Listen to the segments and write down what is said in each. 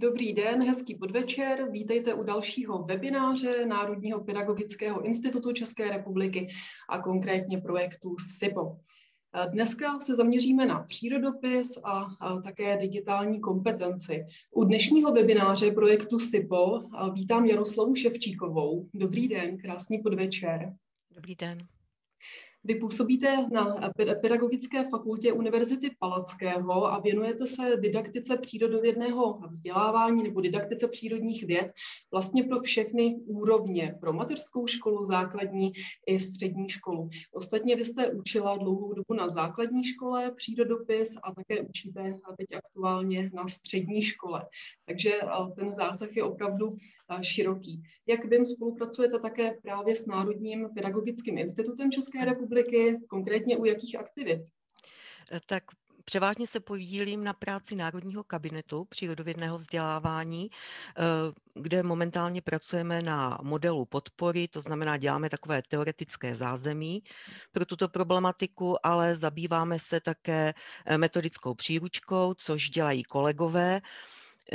Dobrý den, hezký podvečer. Vítejte u dalšího webináře Národního pedagogického institutu České republiky a konkrétně projektu SIPO. Dneska se zaměříme na přírodopis a také digitální kompetenci. U dnešního webináře projektu SIPO vítám Jaroslavu Ševčíkovou. Dobrý den, krásný podvečer. Dobrý den. Vy působíte na Pedagogické fakultě Univerzity Palackého a věnujete se didaktice přírodovědného vzdělávání nebo didaktice přírodních věd vlastně pro všechny úrovně, pro mateřskou školu, základní i střední školu. Ostatně vy jste učila dlouhou dobu na základní škole přírodopis a také učíte teď aktuálně na střední škole. Takže eh, ten zásah je opravdu eh, široký. Jak vím, spolupracujete také právě s Národním pedagogickým institutem České republiky, republiky, konkrétně u jakých aktivit? Eh, tak Převážně se podílím na práci Národního kabinetu přírodovědného vzdělávání, eh, kde momentálně pracujeme na modelu podpory, to znamená děláme takové teoretické zázemí pro tuto problematiku, ale zabýváme se také eh, metodickou příručkou, což dělají kolegové.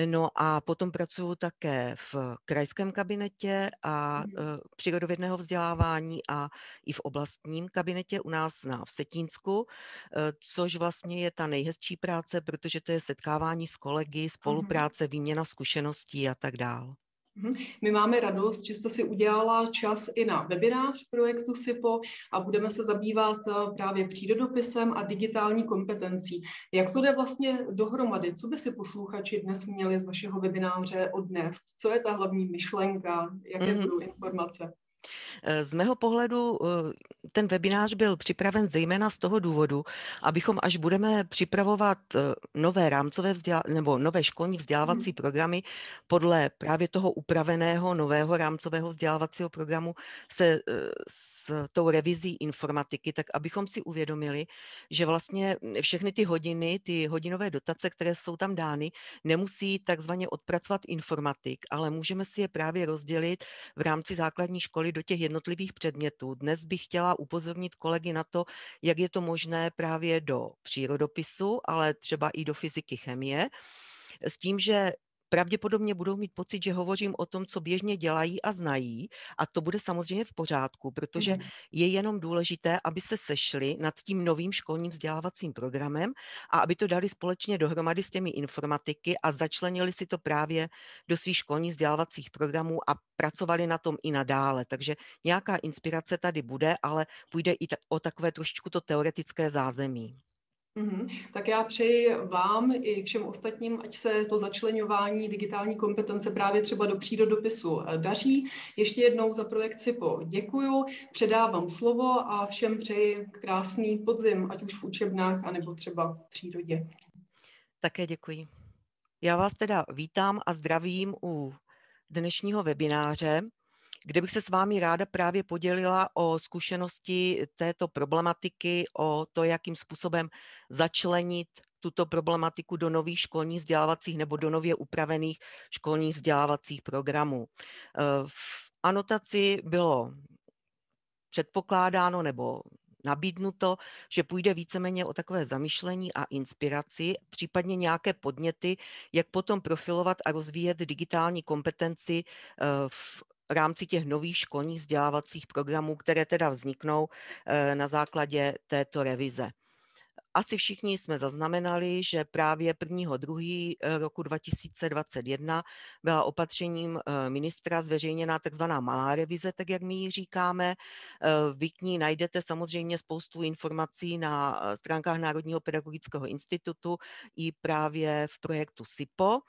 No a potom pracuji také v krajském kabinetě a mhm. eh, přírodovědného vzdělávání a i v oblastním kabinetě u nás na Vsetínsku, eh, což vlastně je ta nejhezčí práce, protože to je setkávání s kolegy, mhm. spolupráce, výměna zkušeností a tak dále. Mhm. My máme radost, že jste si udělala čas i na webinář projektu SIPO a budeme se zabývat eh, právě přírodopisem a digitální kompetencí. Jak to jde vlastně dohromady? Co by si posluchači dnes měli z vašeho webináře odnést? Co je ta hlavní myšlenka? Jaké mm-hmm. budou informace? Eh, z mého pohledu eh, ten webinář byl připraven zejména z toho důvodu, abychom, až budeme připravovat eh, nové rámcové vzděla- nebo nové školní vzdělávací mm. programy podle právě toho upraveného nového rámcového vzdělávacího programu se s tou revizí informatiky, tak abychom si uvědomili, že vlastně všechny ty hodiny, ty hodinové dotace, které jsou tam dány, nemusí takzvaně odpracovat informatik, ale můžeme si je právě rozdělit v rámci základní školy do těch jednotlivých předmětů. Dnes bych chtěla upozornit kolegy na to, jak je to možné právě do přírodopisu, ale třeba i do fyziky, chemie, s tím, že pravděpodobně budou mít pocit, že hovořím o tom, co běžně dělají a znají a to bude samozřejmě v pořádku, protože mm. je jenom důležité, aby se sešli nad tím novým školním vzdělávacím programem a aby to dali společně dohromady s těmi informatiky a začlenili si to právě do svých školních vzdělávacích programů a pracovali na tom i nadále. Takže nějaká inspirace tady bude, ale půjde i o takové trošičku to teoretické zázemí. Mm-hmm. Tak já přeji vám i všem ostatním, ať se to začlenování digitální kompetence právě třeba do přírodopisu eh, daří. Ještě jednou za projekt SIPO děkuju, předávám slovo a všem přeji krásný podzim, ať už v učebnách, anebo třeba v přírodě. Také děkuji. Já vás teda vítám a zdravím u dnešního webináře kde bych se s vámi ráda právě podělila o zkušenosti této problematiky, o to, jakým způsobem začlenit tuto problematiku do nových školních vzdělávacích nebo do nově upravených školních vzdělávacích programů. Eh, v anotaci bylo předpokládáno nebo nabídnuto, že půjde víceméně o takové zamyšlení a inspiraci, případně nějaké podněty, jak potom profilovat a rozvíjet digitální kompetenci eh, v rámci těch nových školních vzdělávacích programů, které teda vzniknou eh, na základě této revize. Asi všichni jsme zaznamenali, že právě 1. 2. Eh, roku 2021 byla opatřením eh, ministra zveřejněna tzv. malá revize, tak jak my ji říkáme. Vy k ní najdete samozřejmě spoustu informací na stránkách Národního pedagogického institutu i právě v projektu SIPO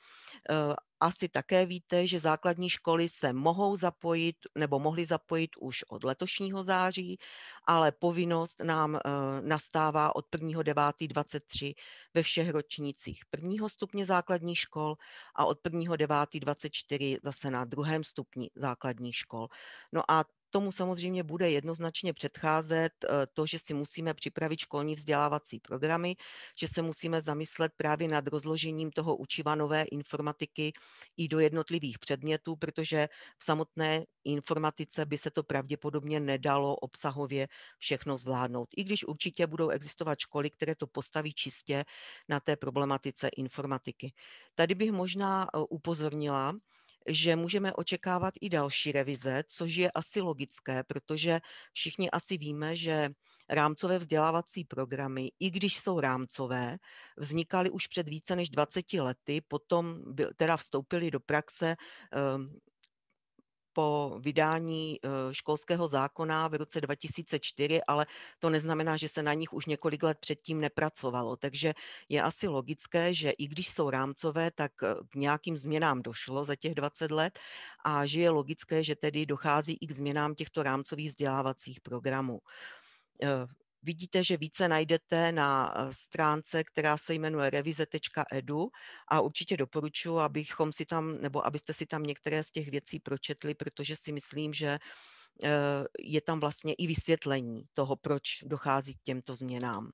asi také víte, že základní školy se mohou zapojit nebo mohly zapojit už od letošního září, ale povinnost nám eh, nastává od 1.9.23 ve všech ročnících prvního stupně základních škol a od 1.9.24 zase na druhém stupni základních škol. No a Tomu samozřejmě bude jednoznačně předcházet eh, to, že si musíme připravit školní vzdělávací programy, že se musíme zamyslet právě nad rozložením toho učiva nové informatiky i do jednotlivých předmětů, protože v samotné informatice by se to pravděpodobně nedalo obsahově všechno zvládnout. I když určitě budou existovat školy, které to postaví čistě na té problematice informatiky. Tady bych možná eh, upozornila, že můžeme očekávat i další revize, což je asi logické, protože všichni asi víme, že rámcové vzdělávací programy, i když jsou rámcové, vznikaly už před více než 20 lety, potom teda vstoupily do praxe ehm, po vydání eh, školského zákona v roce 2004, ale to neznamená, že se na nich už několik let předtím nepracovalo. Takže je asi logické, že i když jsou rámcové, tak eh, k nějakým změnám došlo za těch 20 let a že je logické, že tedy dochází i k změnám těchto rámcových vzdělávacích programů eh, Vidíte, že více najdete na eh, stránce, která se jmenuje revize.edu a určitě doporučuji, abychom si tam, nebo abyste si tam některé z těch věcí pročetli, protože si myslím, že eh, je tam vlastně i vysvětlení toho, proč dochází k těmto změnám.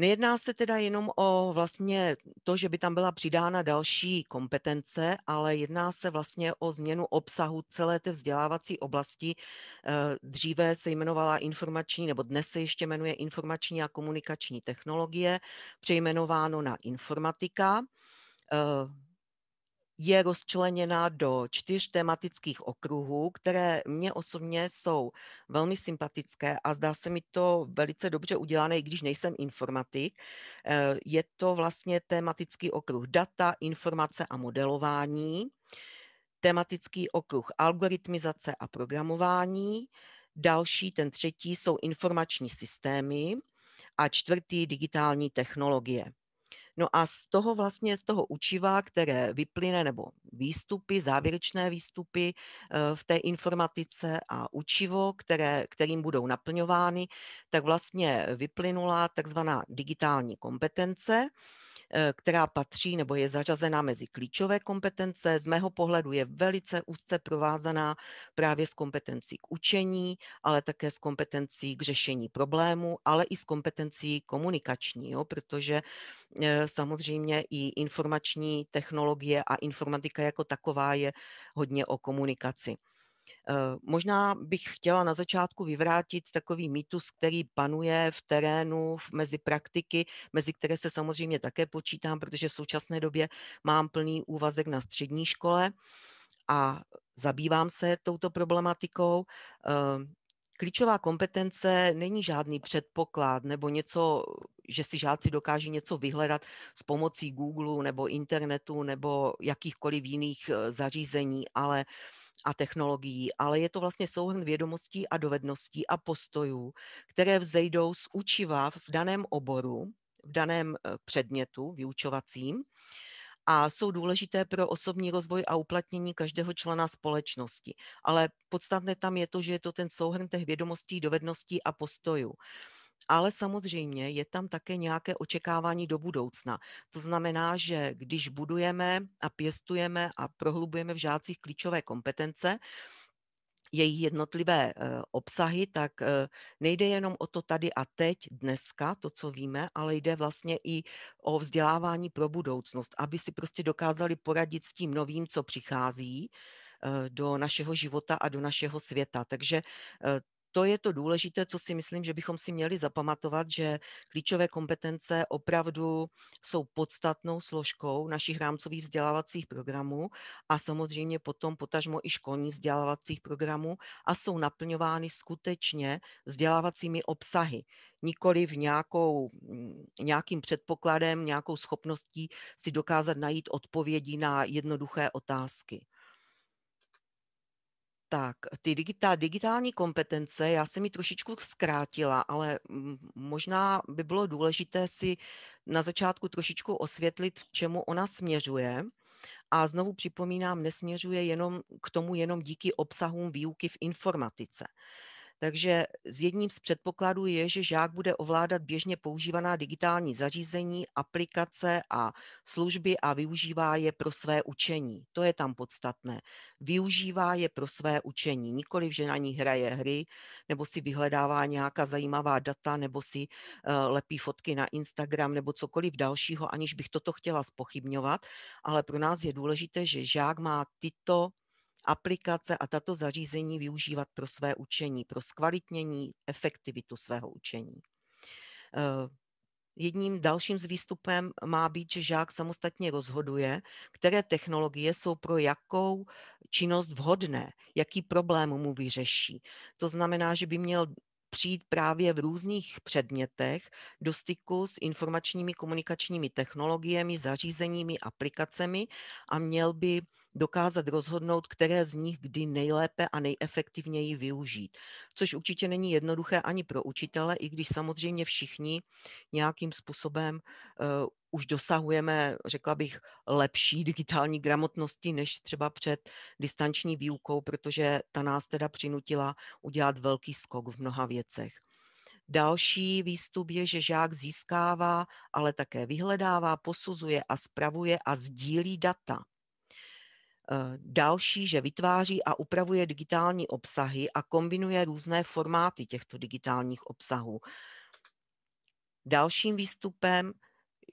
Nejedná se teda jenom o vlastně to, že by tam byla přidána další kompetence, ale jedná se vlastně o změnu obsahu celé té vzdělávací oblasti. Eh, dříve se jmenovala informační, nebo dnes se ještě jmenuje informační a komunikační technologie, přejmenováno na informatika eh, je rozčleněna do čtyř tematických okruhů, které mně osobně jsou velmi sympatické a zdá se mi to velice dobře udělané, i když nejsem informatik. Eh, je to vlastně tematický okruh data, informace a modelování, tematický okruh algoritmizace a programování, další, ten třetí, jsou informační systémy a čtvrtý digitální technologie. No a z toho vlastně, z toho učiva, které vyplyne, nebo výstupy, závěrečné výstupy eh, v té informatice a učivo, které, kterým budou naplňovány, tak vlastně vyplynula takzvaná digitální kompetence, Eh, která patří nebo je zařazená mezi klíčové kompetence. Z mého pohledu je velice úzce provázaná právě s kompetencí k učení, ale také s kompetencí k řešení problému, ale i s kompetencí komunikační, jo, protože eh, samozřejmě i informační technologie a informatika jako taková je hodně o komunikaci. Eh, možná bych chtěla na začátku vyvrátit takový mýtus, který panuje v terénu, mezi praktiky, mezi které se samozřejmě také počítám, protože v současné době mám plný úvazek na střední škole a zabývám se touto problematikou. Eh, klíčová kompetence není žádný předpoklad nebo něco, že si žáci dokáží něco vyhledat s pomocí Google nebo internetu nebo jakýchkoliv jiných eh, zařízení, ale uh, a technologií, ale je to vlastně souhrn vědomostí a dovedností a postojů, které vzejdou z učiva v daném oboru, v daném eh, předmětu vyučovacím a jsou důležité pro osobní rozvoj a uplatnění každého člena společnosti. Ale podstatné tam je to, že je to ten souhrn těch vědomostí, dovedností a postojů ale samozřejmě je tam také nějaké očekávání do budoucna. To znamená, že když budujeme a pěstujeme a prohlubujeme v žácích klíčové kompetence, jejich jednotlivé eh, obsahy, tak eh, nejde jenom o to tady a teď, dneska, to, co víme, ale jde vlastně i o vzdělávání pro budoucnost, aby si prostě dokázali poradit s tím novým, co přichází eh, do našeho života a do našeho světa. Takže to je to důležité, co si myslím, že bychom si měli zapamatovat, že klíčové kompetence opravdu jsou podstatnou složkou našich rámcových vzdělávacích programů a samozřejmě potom potažmo i školních vzdělávacích programů a jsou naplňovány skutečně vzdělávacími obsahy, nikoli v nějakou, mm, nějakým předpokladem, nějakou schopností si dokázat najít odpovědi na jednoduché otázky. Tak, ty digitál, digitální kompetence, já jsem ji trošičku zkrátila, ale možná by bylo důležité si na začátku trošičku osvětlit, k čemu ona směřuje. A znovu připomínám, nesměřuje jenom k tomu jenom díky obsahům výuky v informatice. Takže z jedním z předpokladů je, že žák bude ovládat běžně používaná digitální zařízení, aplikace a služby a využívá je pro své učení. To je tam podstatné. Využívá je pro své učení, nikoli, že na ní hraje hry, nebo si vyhledává nějaká zajímavá data, nebo si uh, lepí fotky na Instagram, nebo cokoliv dalšího, aniž bych toto chtěla spochybňovat, ale pro nás je důležité, že žák má tyto aplikace a tato zařízení využívat pro své učení, pro zkvalitnění efektivitu svého učení. Eh, jedním dalším z výstupem má být, že žák samostatně rozhoduje, které technologie jsou pro jakou činnost vhodné, jaký problém mu vyřeší. To znamená, že by měl přijít právě v různých předmětech do styku s informačními komunikačními technologiemi, zařízeními, aplikacemi a měl by dokázat rozhodnout, které z nich kdy nejlépe a nejefektivněji využít. Což určitě není jednoduché ani pro učitele, i když samozřejmě všichni nějakým způsobem uh, už dosahujeme, řekla bych, lepší digitální gramotnosti než třeba před distanční výukou, protože ta nás teda přinutila udělat velký skok v mnoha věcech. Další výstup je, že žák získává, ale také vyhledává, posuzuje a spravuje a sdílí data. Eh, další, že vytváří a upravuje digitální obsahy a kombinuje různé formáty těchto digitálních obsahů. Dalším výstupem,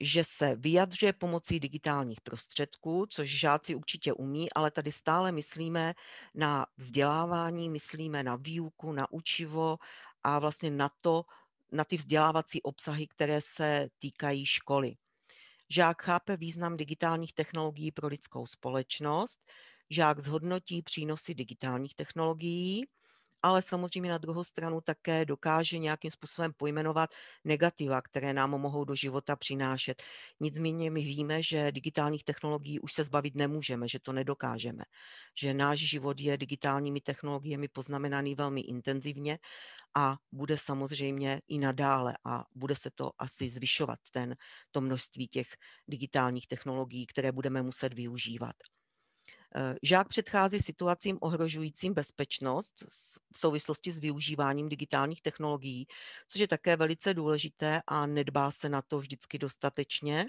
že se vyjadřuje pomocí digitálních prostředků, což žáci určitě umí, ale tady stále myslíme na vzdělávání, myslíme na výuku, na učivo a vlastně na to, na ty vzdělávací obsahy, které se týkají školy. Žák chápe význam digitálních technologií pro lidskou společnost, žák zhodnotí přínosy digitálních technologií, ale samozřejmě na druhou stranu také dokáže nějakým způsobem pojmenovat negativa, které nám mohou do života přinášet. Nicméně my víme, že digitálních technologií už se zbavit nemůžeme, že to nedokážeme, že náš život je digitálními technologiemi poznamenaný velmi intenzivně a bude samozřejmě i nadále a bude se to asi zvyšovat, ten, to množství těch digitálních technologií, které budeme muset využívat. Eh, žák předchází situacím ohrožujícím bezpečnost v souvislosti s využíváním digitálních technologií, což je také velice důležité a nedbá se na to vždycky dostatečně.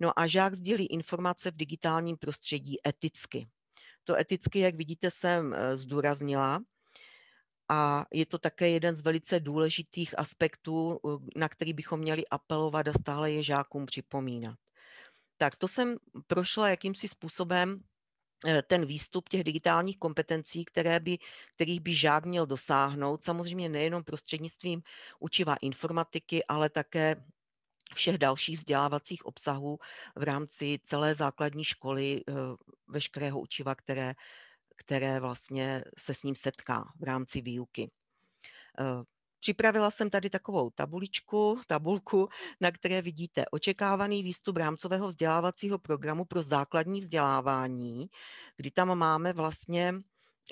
No a žák sdílí informace v digitálním prostředí eticky. To eticky, jak vidíte, jsem eh, zdůraznila a je to také jeden z velice důležitých aspektů, na který bychom měli apelovat a stále je žákům připomínat. Tak to jsem prošla jakýmsi způsobem eh, ten výstup těch digitálních kompetencí, které by, kterých by žák měl dosáhnout, samozřejmě nejenom prostřednictvím učiva informatiky, ale také všech dalších vzdělávacích obsahů v rámci celé základní školy, eh, veškerého učiva, které které vlastně se s ním setká v rámci výuky. Eh, připravila jsem tady takovou tabuličku, tabulku, na které vidíte očekávaný výstup rámcového vzdělávacího programu pro základní vzdělávání, kdy tam máme vlastně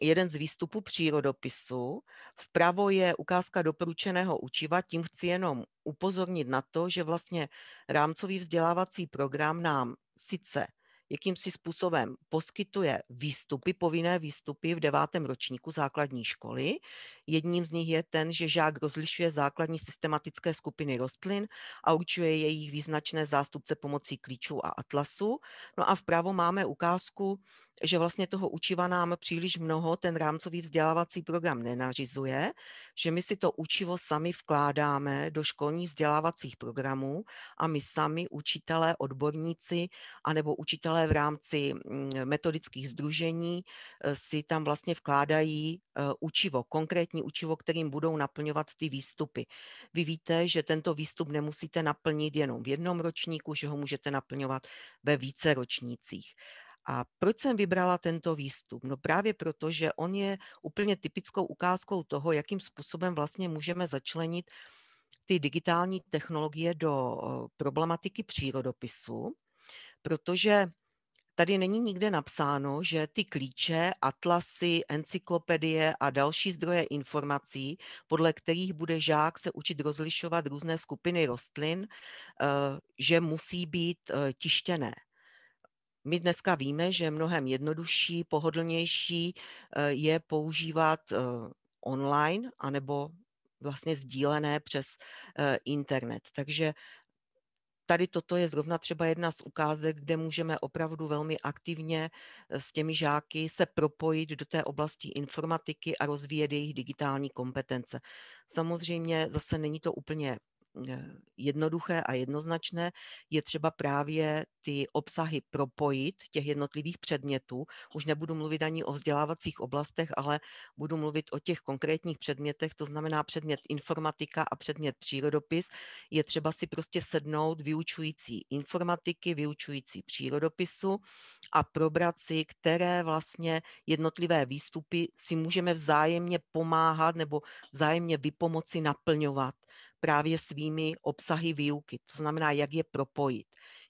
jeden z výstupů přírodopisu. Vpravo je ukázka doporučeného učiva, tím chci jenom upozornit na to, že vlastně rámcový vzdělávací program nám sice jakýmsi způsobem poskytuje výstupy, povinné výstupy v devátém ročníku základní školy, Jedním z nich je ten, že žák rozlišuje základní systematické skupiny rostlin a určuje jejich význačné zástupce pomocí klíčů a atlasu. No a vpravo máme ukázku, že vlastně toho učiva nám příliš mnoho ten rámcový vzdělávací program nenařizuje, že my si to učivo sami vkládáme do školních vzdělávacích programů a my sami učitelé, odborníci anebo učitelé v rámci mm, metodických združení eh, si tam vlastně vkládají eh, učivo, konkrétně konkrétní učivo, kterým budou naplňovat ty výstupy. Vy víte, že tento výstup nemusíte naplnit jenom v jednom ročníku, že ho můžete naplňovat ve více ročnících. A proč jsem vybrala tento výstup? No právě proto, že on je úplně typickou ukázkou toho, jakým způsobem vlastně můžeme začlenit ty digitální technologie do eh, problematiky přírodopisu, protože Tady není nikde napsáno, že ty klíče, atlasy, encyklopedie a další zdroje informací, podle kterých bude žák se učit rozlišovat různé skupiny rostlin, eh, že musí být eh, tištěné. My dneska víme, že mnohem jednodušší, pohodlnější eh, je používat online anebo vlastně sdílené přes internet. Takže tady toto je zrovna třeba jedna z ukázek, kde můžeme opravdu velmi aktivně eh, s těmi žáky se propojit do té oblasti informatiky a rozvíjet jejich digitální kompetence. Samozřejmě zase není to úplně Eh, jednoduché a jednoznačné, je třeba právě ty obsahy propojit těch jednotlivých předmětů. Už nebudu mluvit ani o vzdělávacích oblastech, ale budu mluvit o těch konkrétních předmětech, to znamená předmět informatika a předmět přírodopis. Je třeba si prostě sednout vyučující informatiky, vyučující přírodopisu a probrat si, které vlastně jednotlivé výstupy si můžeme vzájemně pomáhat nebo vzájemně vypomoci naplňovat právě svými obsahy výuky. To znamená, jak je propojit,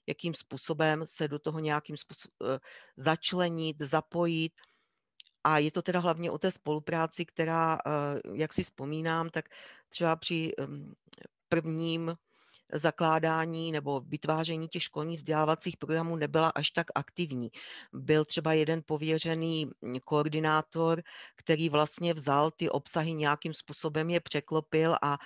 jakým způsobem se do toho nějakým způsobem eh, začlenit, zapojit. A je to teda hlavně o té spolupráci, která, eh, jak si vzpomínám, tak třeba při mm, prvním zakládání nebo vytváření těch školních vzdělávacích programů nebyla až tak aktivní. Byl třeba jeden pověřený mm, koordinátor, který vlastně vzal ty obsahy nějakým způsobem je překlopil a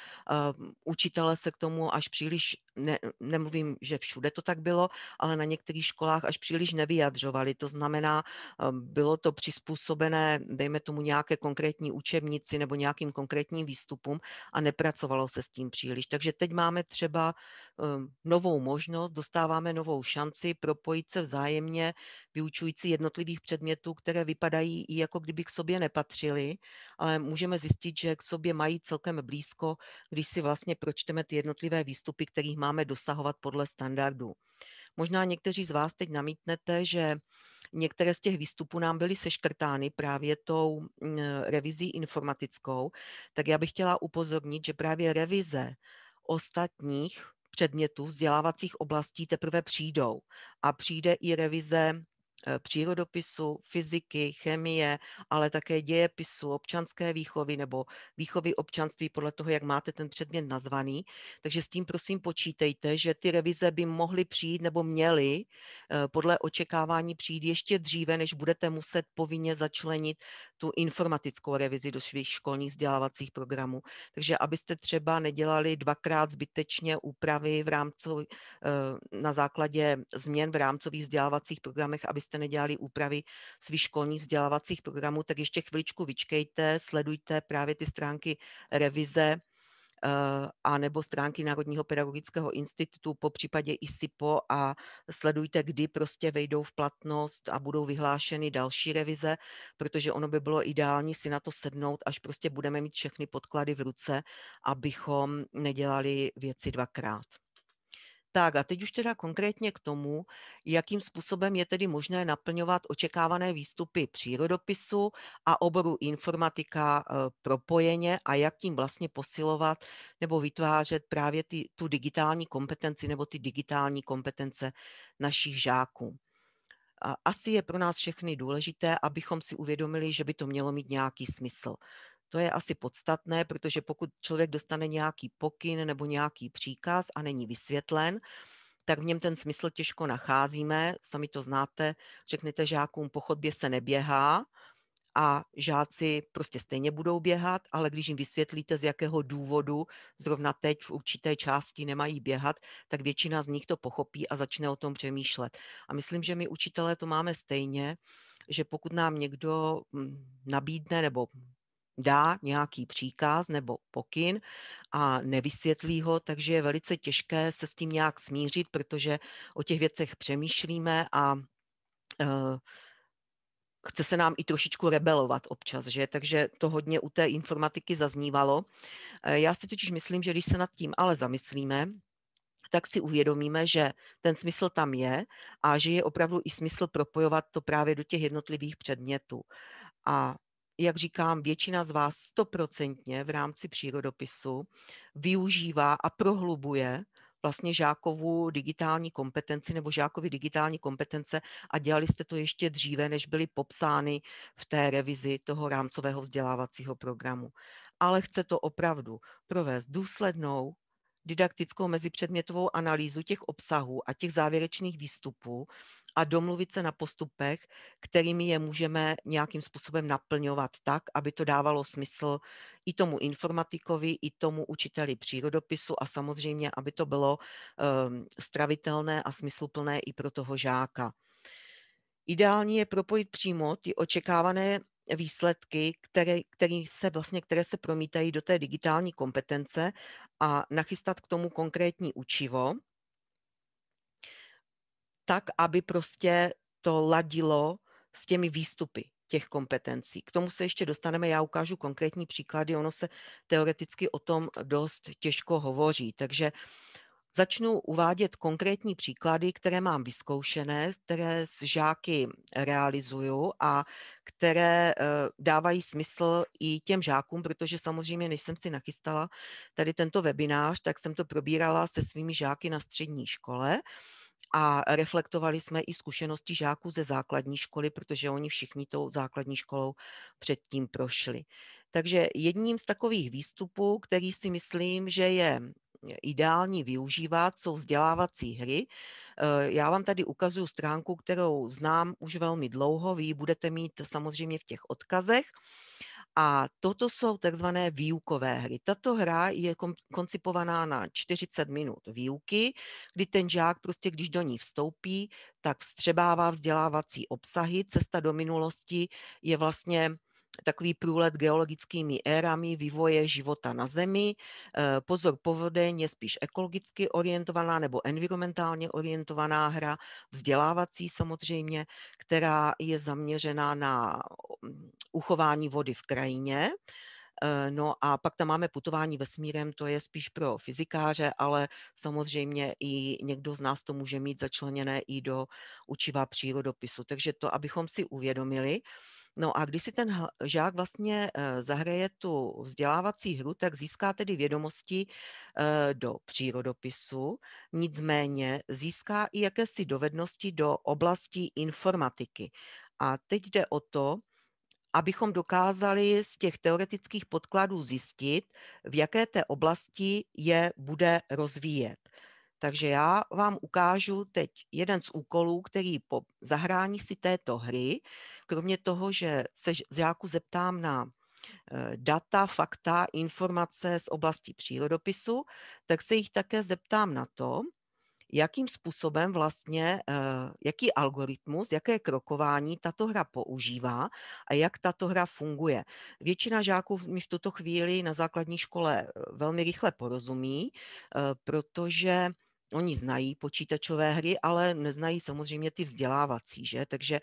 uh, učitele se k tomu až příliš, ne, nemluvím, že všude to tak bylo, ale na některých školách až příliš nevyjadřovali. To znamená, uh, bylo to přizpůsobené, dejme tomu, nějaké konkrétní učebnici nebo nějakým konkrétním výstupům a nepracovalo se s tím příliš. Takže teď máme třeba Um, novou možnost, dostáváme novou šanci propojit se vzájemně vyučující jednotlivých předmětů, které vypadají i jako kdyby k sobě nepatřili, ale můžeme zjistit, že k sobě mají celkem blízko, když si vlastně pročteme ty jednotlivé výstupy, kterých máme dosahovat podle standardů. Možná někteří z vás teď namítnete, že některé z těch výstupů nám byly seškrtány právě tou mm, revizí informatickou, tak já bych chtěla upozornit, že právě revize ostatních předmětů vzdělávacích oblastí teprve přijdou. A přijde i revize Eh, přírodopisu, fyziky, chemie, ale také dějepisu, občanské výchovy nebo výchovy občanství podle toho, jak máte ten předmět nazvaný. Takže s tím prosím počítejte, že ty revize by mohly přijít nebo měly eh, podle očekávání přijít ještě dříve, než budete muset povinně začlenit tu informatickou revizi do svých školních vzdělávacích programů. Takže abyste třeba nedělali dvakrát zbytečně úpravy v rámci, eh, na základě změn v rámcových vzdělávacích programech, abyste abyste nedělali úpravy svých školních vzdělávacích programů, tak ještě chviličku vyčkejte, sledujte právě ty stránky revize eh, a nebo stránky Národního pedagogického institutu, po případě i Sipo a sledujte, kdy prostě vejdou v platnost a budou vyhlášeny další revize, protože ono by bylo ideální si na to sednout, až prostě budeme mít všechny podklady v ruce, abychom nedělali věci dvakrát. Tak a teď už teda konkrétně k tomu, jakým způsobem je tedy možné naplňovat očekávané výstupy přírodopisu a oboru informatika eh, propojeně a jak tím vlastně posilovat nebo vytvářet právě ty, tu digitální kompetenci nebo ty digitální kompetence našich žáků. Asi je pro nás všechny důležité, abychom si uvědomili, že by to mělo mít nějaký smysl. To je asi podstatné, protože pokud člověk dostane nějaký pokyn nebo nějaký příkaz a není vysvětlen, tak v něm ten smysl těžko nacházíme. Sami to znáte, řeknete žákům, po chodbě se neběhá a žáci prostě stejně budou běhat, ale když jim vysvětlíte, z jakého důvodu zrovna teď v určité části nemají běhat, tak většina z nich to pochopí a začne o tom přemýšlet. A myslím, že my učitelé to máme stejně, že pokud nám někdo mm, nabídne nebo dá nějaký příkaz nebo pokyn a nevysvětlí ho, takže je velice těžké se s tím nějak smířit, protože o těch věcech přemýšlíme a uh, chce se nám i trošičku rebelovat občas, že? Takže to hodně u té informatiky zaznívalo. Eh, já si totiž myslím, že když se nad tím ale zamyslíme, tak si uvědomíme, že ten smysl tam je a že je opravdu i smysl propojovat to právě do těch jednotlivých předmětů. A jak říkám, většina z vás stoprocentně v rámci přírodopisu využívá a prohlubuje vlastně žákovou digitální kompetenci nebo žákovi digitální kompetence a dělali jste to ještě dříve, než byly popsány v té revizi toho rámcového vzdělávacího programu. Ale chce to opravdu provést důslednou, didaktickou mezipředmětovou analýzu těch obsahů a těch závěrečných výstupů a domluvit se na postupech, kterými je můžeme nějakým způsobem naplňovat tak, aby to dávalo smysl i tomu informatikovi, i tomu učiteli přírodopisu a samozřejmě, aby to bylo um, stravitelné a smysluplné i pro toho žáka. Ideální je propojit přímo ty očekávané výsledky, které, které, se vlastně, které se promítají do té digitální kompetence a nachystat k tomu konkrétní učivo, tak, aby prostě to ladilo s těmi výstupy těch kompetencí. K tomu se ještě dostaneme, já ukážu konkrétní příklady, ono se teoreticky o tom dost těžko hovoří, takže uh, začnu uvádět konkrétní příklady, které mám vyzkoušené, které s žáky realizuju a které eh, dávají smysl i těm žákům, protože samozřejmě, než jsem si nachystala tady tento webinář, tak jsem to probírala se svými žáky na střední škole a reflektovali jsme i zkušenosti žáků ze základní školy, protože oni všichni tou základní školou předtím prošli. Takže jedním z takových výstupů, který si myslím, že je E, ideální využívat, jsou vzdělávací hry. E, já vám tady ukazuju stránku, kterou znám už velmi dlouho, vy ji budete mít samozřejmě v těch odkazech. A toto jsou takzvané výukové hry. Tato hra je koncipovaná na 40 minut výuky, kdy ten žák prostě, když do ní vstoupí, tak vstřebává vzdělávací obsahy. Cesta do minulosti je vlastně takový průlet geologickými érami vývoje života na Zemi. Eh, pozor, povodeň je spíš ekologicky orientovaná nebo environmentálně orientovaná hra, vzdělávací samozřejmě, která je zaměřená na mm, uchování vody v krajině. Eh, no a pak tam máme putování vesmírem, to je spíš pro fyzikáře, ale samozřejmě i někdo z nás to může mít začleněné i do učiva přírodopisu. Takže to, abychom si uvědomili, No a když si ten žák vlastně eh, zahraje tu vzdělávací hru, tak získá tedy vědomosti eh, do přírodopisu, nicméně získá i jakési dovednosti do oblasti informatiky. A teď jde o to, abychom dokázali z těch teoretických podkladů zjistit, v jaké té oblasti je bude rozvíjet. Takže já vám ukážu teď jeden z úkolů, který po zahrání si této hry kromě toho, že se žáku zeptám na eh, data, fakta, informace z oblasti přírodopisu, tak se jich také zeptám na to, jakým způsobem vlastně, eh, jaký algoritmus, jaké krokování tato hra používá a jak tato hra funguje. Většina žáků mi v tuto chvíli na základní škole eh, velmi rychle porozumí, protože oni znají počítačové hry, ale neznají samozřejmě ty vzdělávací, že? Takže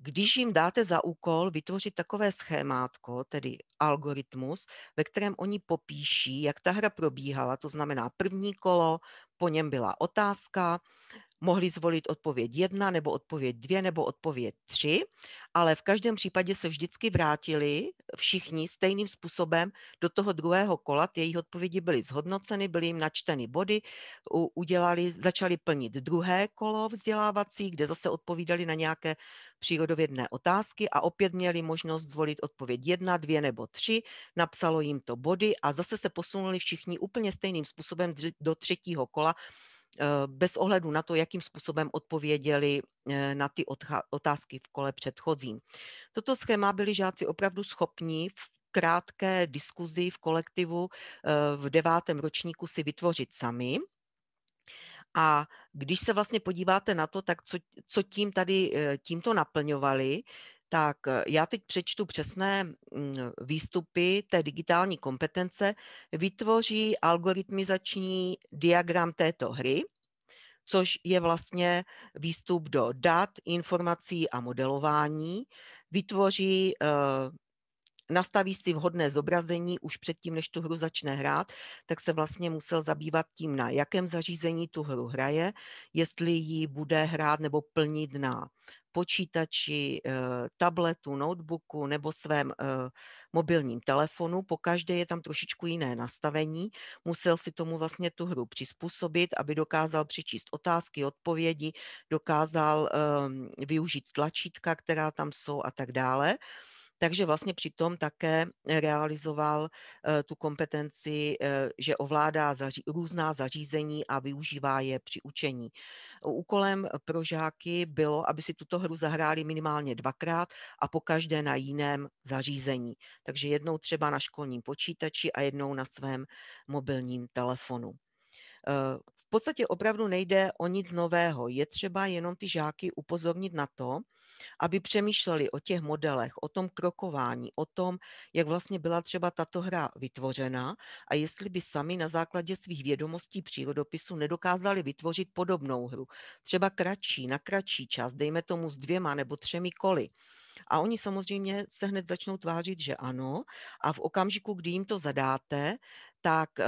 když jim dáte za úkol vytvořit takové schémátko, tedy algoritmus, ve kterém oni popíší, jak ta hra probíhala, to znamená první kolo, po něm byla otázka, mohli zvolit odpověď jedna, nebo odpověď dvě, nebo odpověď tři, ale v každém případě se vždycky vrátili všichni stejným způsobem do toho druhého kola. Jejich odpovědi byly zhodnoceny, byly jim načteny body, udělali, začali plnit druhé kolo vzdělávací, kde zase odpovídali na nějaké přírodovědné otázky a opět měli možnost zvolit odpověď jedna, dvě nebo tři. napsalo jim to body a zase se posunuli všichni úplně stejným způsobem do třetího kola Eh, bez ohledu na to, jakým způsobem odpověděli eh, na ty otázky v kole předchozím. Toto schéma byli žáci opravdu schopni v krátké diskuzi v kolektivu eh, v devátém ročníku si vytvořit sami. A když se vlastně podíváte na to, tak co, co tím tady tímto naplňovali, tak eh, já teď přečtu přesné mm, výstupy té digitální kompetence, vytvoří algoritmizační diagram této hry, což je vlastně výstup do dat, informací a modelování, vytvoří eh, nastaví si vhodné zobrazení už předtím, než tu hru začne hrát, tak se vlastně musel zabývat tím, na jakém zařízení tu hru hraje, jestli ji bude hrát nebo plnit na počítači, eh, tabletu, notebooku nebo svém eh, mobilním telefonu. Po každé je tam trošičku jiné nastavení. Musel si tomu vlastně tu hru přizpůsobit, aby dokázal přečíst otázky, odpovědi, dokázal ehm, využít tlačítka, která tam jsou a tak dále takže vlastně přitom také realizoval eh, tu kompetenci, eh, že ovládá zaří, různá zařízení a využívá je při učení. Úkolem pro žáky bylo, aby si tuto hru zahráli minimálně dvakrát a po každé na jiném zařízení. Takže jednou třeba na školním počítači a jednou na svém mobilním telefonu. Eh, v podstatě opravdu nejde o nic nového. Je třeba jenom ty žáky upozornit na to, aby přemýšleli o těch modelech, o tom krokování, o tom, jak vlastně byla třeba tato hra vytvořena a jestli by sami na základě svých vědomostí přírodopisu nedokázali vytvořit podobnou hru, třeba kratší, na kratší čas, dejme tomu s dvěma nebo třemi koly. A oni samozřejmě se hned začnou tvářit, že ano. A v okamžiku, kdy jim to zadáte, tak eh,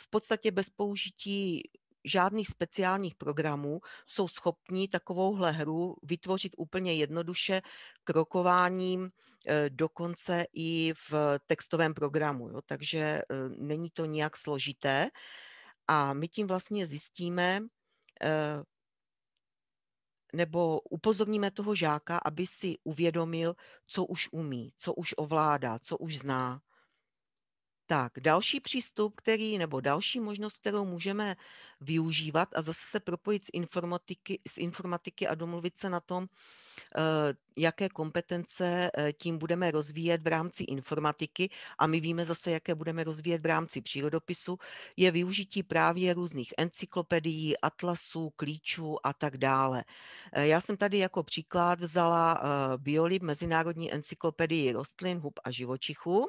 v podstatě bez použití žádných speciálních programů, jsou schopni takovouhle hru vytvořit úplně jednoduše krokováním eh, dokonce i v textovém programu. Jo? Takže eh, není to nijak složité. A my tím vlastně zjistíme, eh, nebo upozorníme toho žáka, aby si uvědomil, co už umí, co už ovládá, co už zná. Tak, další přístup, který, nebo další možnost, kterou můžeme využívat a zase se propojit s, informatiky, s informatiky a domluvit se na tom, eh, jaké kompetence eh, tím budeme rozvíjet v rámci informatiky a my víme zase, jaké budeme rozvíjet v rámci přírodopisu, je využití právě různých encyklopedií, atlasů, klíčů a tak dále. Eh, já jsem tady jako příklad vzala Biolib, Mezinárodní encyklopedii rostlin, hub a živočichů,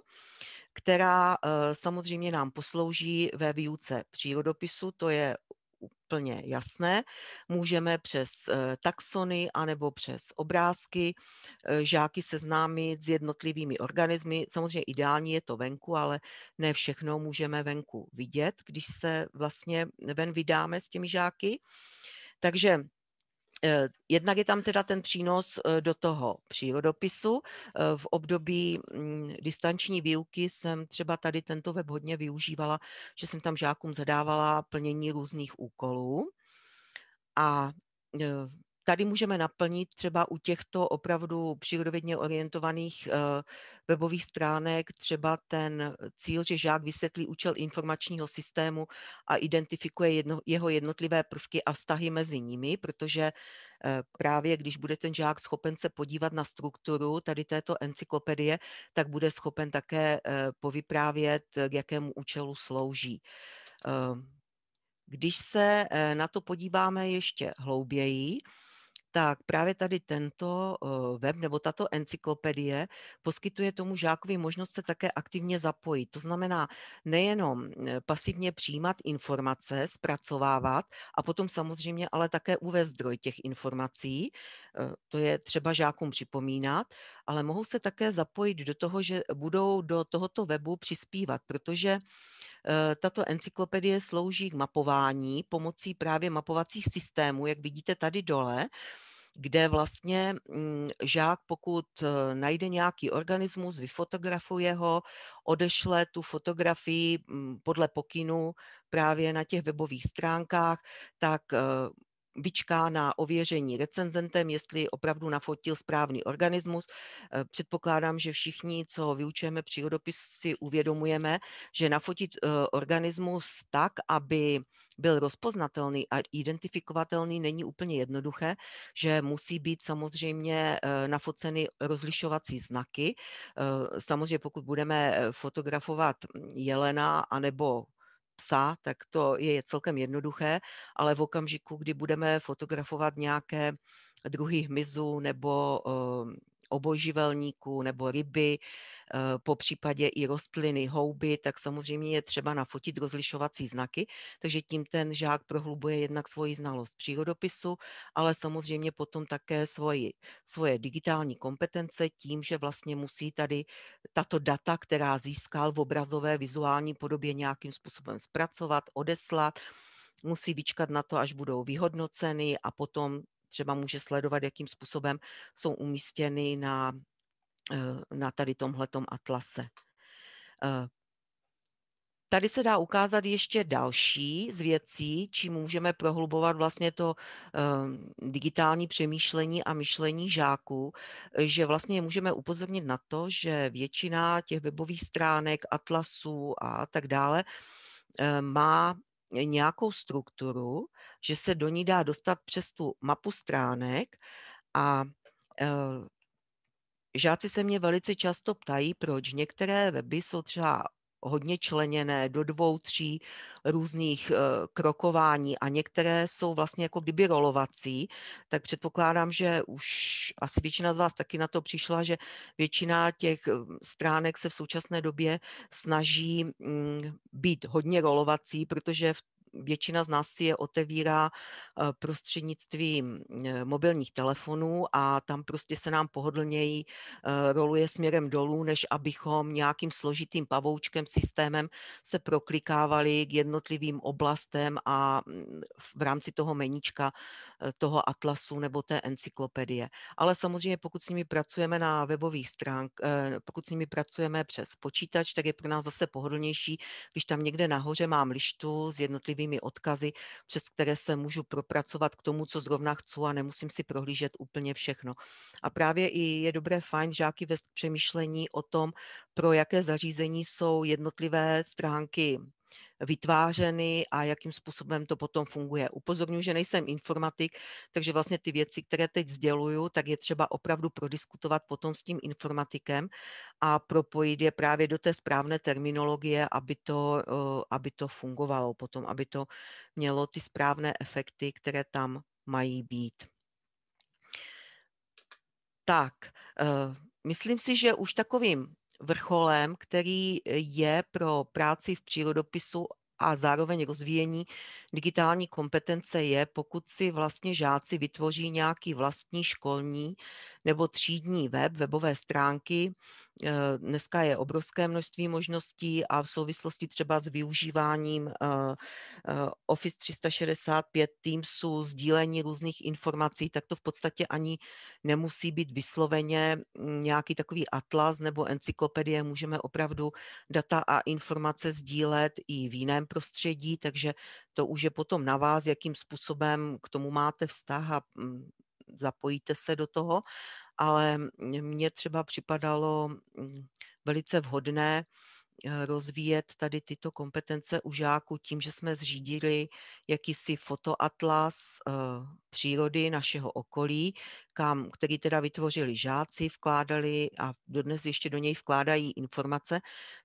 která eh, samozřejmě nám poslouží ve výuce přírodopisu, to je úplně jasné. Můžeme přes eh, taxony anebo přes obrázky eh, žáky seznámit s jednotlivými organismy. Samozřejmě ideální je to venku, ale ne všechno můžeme venku vidět, když se vlastně ven vydáme s těmi žáky. Takže Eh, jednak je tam teda ten přínos eh, do toho přírodopisu. Eh, v období mm, distanční výuky jsem třeba tady tento web hodně využívala, že jsem tam žákům zadávala plnění různých úkolů. A tady můžeme naplnit třeba u těchto opravdu přírodovědně orientovaných eh, webových stránek třeba ten cíl, že žák vysvětlí účel informačního systému a identifikuje jedno, jeho jednotlivé prvky a vztahy mezi nimi, protože eh, právě když bude ten žák schopen se podívat na strukturu tady této encyklopedie, tak bude schopen také eh, povyprávět, k jakému účelu slouží. Když se na to podíváme ještě hlouběji, tak právě tady tento eh, web nebo tato encyklopedie poskytuje tomu žákovi možnost se také aktivně zapojit. To znamená nejenom eh, pasivně přijímat informace, zpracovávat a potom samozřejmě ale také uvést zdroj těch informací, Eh, to je třeba žákům připomínat, ale mohou se také zapojit do toho, že budou do tohoto webu přispívat, protože eh, tato encyklopedie slouží k mapování pomocí právě mapovacích systémů, jak vidíte tady dole, kde vlastně mm, žák, pokud eh, najde nějaký organismus, vyfotografuje ho, odešle tu fotografii mm, podle pokynu právě na těch webových stránkách, tak vyčká na ověření recenzentem, jestli opravdu nafotil správný organismus. Eh, předpokládám, že všichni, co vyučujeme přírodopis, si uvědomujeme, že nafotit eh, organismus tak, aby byl rozpoznatelný a identifikovatelný, není úplně jednoduché, že musí být samozřejmě eh, nafoceny rozlišovací znaky. Samozřejmě pokud budeme fotografovat mm, jelena anebo psa, tak to je celkem jednoduché, ale v okamžiku, kdy budeme fotografovat nějaké druhy hmyzu nebo ehm, oboživelníků nebo ryby, Eh, po případě i rostliny, houby, tak samozřejmě je třeba nafotit rozlišovací znaky, takže tím ten žák prohlubuje jednak svoji znalost přírodopisu, ale samozřejmě potom také svoji, svoje digitální kompetence tím, že vlastně musí tady tato data, která získal v obrazové vizuální podobě nějakým způsobem zpracovat, odeslat, musí vyčkat na to, až budou vyhodnoceny a potom třeba může sledovat, jakým způsobem jsou umístěny na Eh, na tady tomhletom atlase. Eh, tady se dá ukázat ještě další z věcí, čím můžeme prohlubovat vlastně to eh, digitální přemýšlení a myšlení žáků, že vlastně můžeme upozornit na to, že většina těch webových stránek, atlasů a tak dále má nějakou strukturu, že se do ní dá dostat přes tu mapu stránek a Žáci se mě velice často ptají, proč některé weby jsou třeba hodně členěné do dvou, tří různých eh, krokování a některé jsou vlastně jako kdyby rolovací, tak předpokládám, že už asi většina z vás taky na to přišla, že většina těch eh, stránek se v současné době snaží mm, být hodně rolovací, protože v většina z nás si je otevírá eh, prostřednictvím eh, mobilních telefonů a tam prostě se nám pohodlněji eh, roluje směrem dolů, než abychom nějakým složitým pavoučkem, systémem se proklikávali k jednotlivým oblastem a mm, v rámci toho meníčka Eh, toho atlasu nebo té encyklopedie. Ale samozřejmě, pokud s nimi pracujeme na webových stránkách, eh, pokud s nimi pracujeme přes počítač, tak je pro nás zase pohodlnější, když tam někde nahoře mám lištu s jednotlivými odkazy, přes které se můžu propracovat k tomu, co zrovna chci a nemusím si prohlížet úplně všechno. A právě i je dobré fajn žáky vést přemýšlení o tom, pro jaké zařízení jsou jednotlivé stránky vytvářeny a jakým způsobem to potom funguje. Upozorňuji, že nejsem informatik, takže vlastně ty věci, které teď sděluju, tak je třeba opravdu prodiskutovat potom s tím informatikem a propojit je právě do té správné terminologie, aby to, eh, aby to fungovalo potom, aby to mělo ty správné efekty, které tam mají být. Tak, eh, myslím si, že už takovým vrcholem, který eh, je pro práci v přírodopisu a zároveň rozvíjení digitální kompetence je, pokud si vlastně žáci vytvoří nějaký vlastní školní nebo třídní web, webové stránky. Eh, dneska je obrovské množství možností a v souvislosti třeba s využíváním eh, eh, Office 365 Teamsu, sdílení různých informací, tak to v podstatě ani nemusí být vysloveně mm, nějaký takový atlas nebo encyklopedie. Můžeme opravdu data a informace sdílet i v jiném prostředí, takže to už je potom na vás, jakým způsobem k tomu máte vztah a mm, zapojíte se do toho, ale mně třeba připadalo mm, velice vhodné Eh, rozvíjet tady tyto kompetence u žáků tím, že jsme zřídili jakýsi fotoatlas eh, přírody našeho okolí, kam, který teda vytvořili žáci, vkládali a dodnes ještě do něj vkládají informace.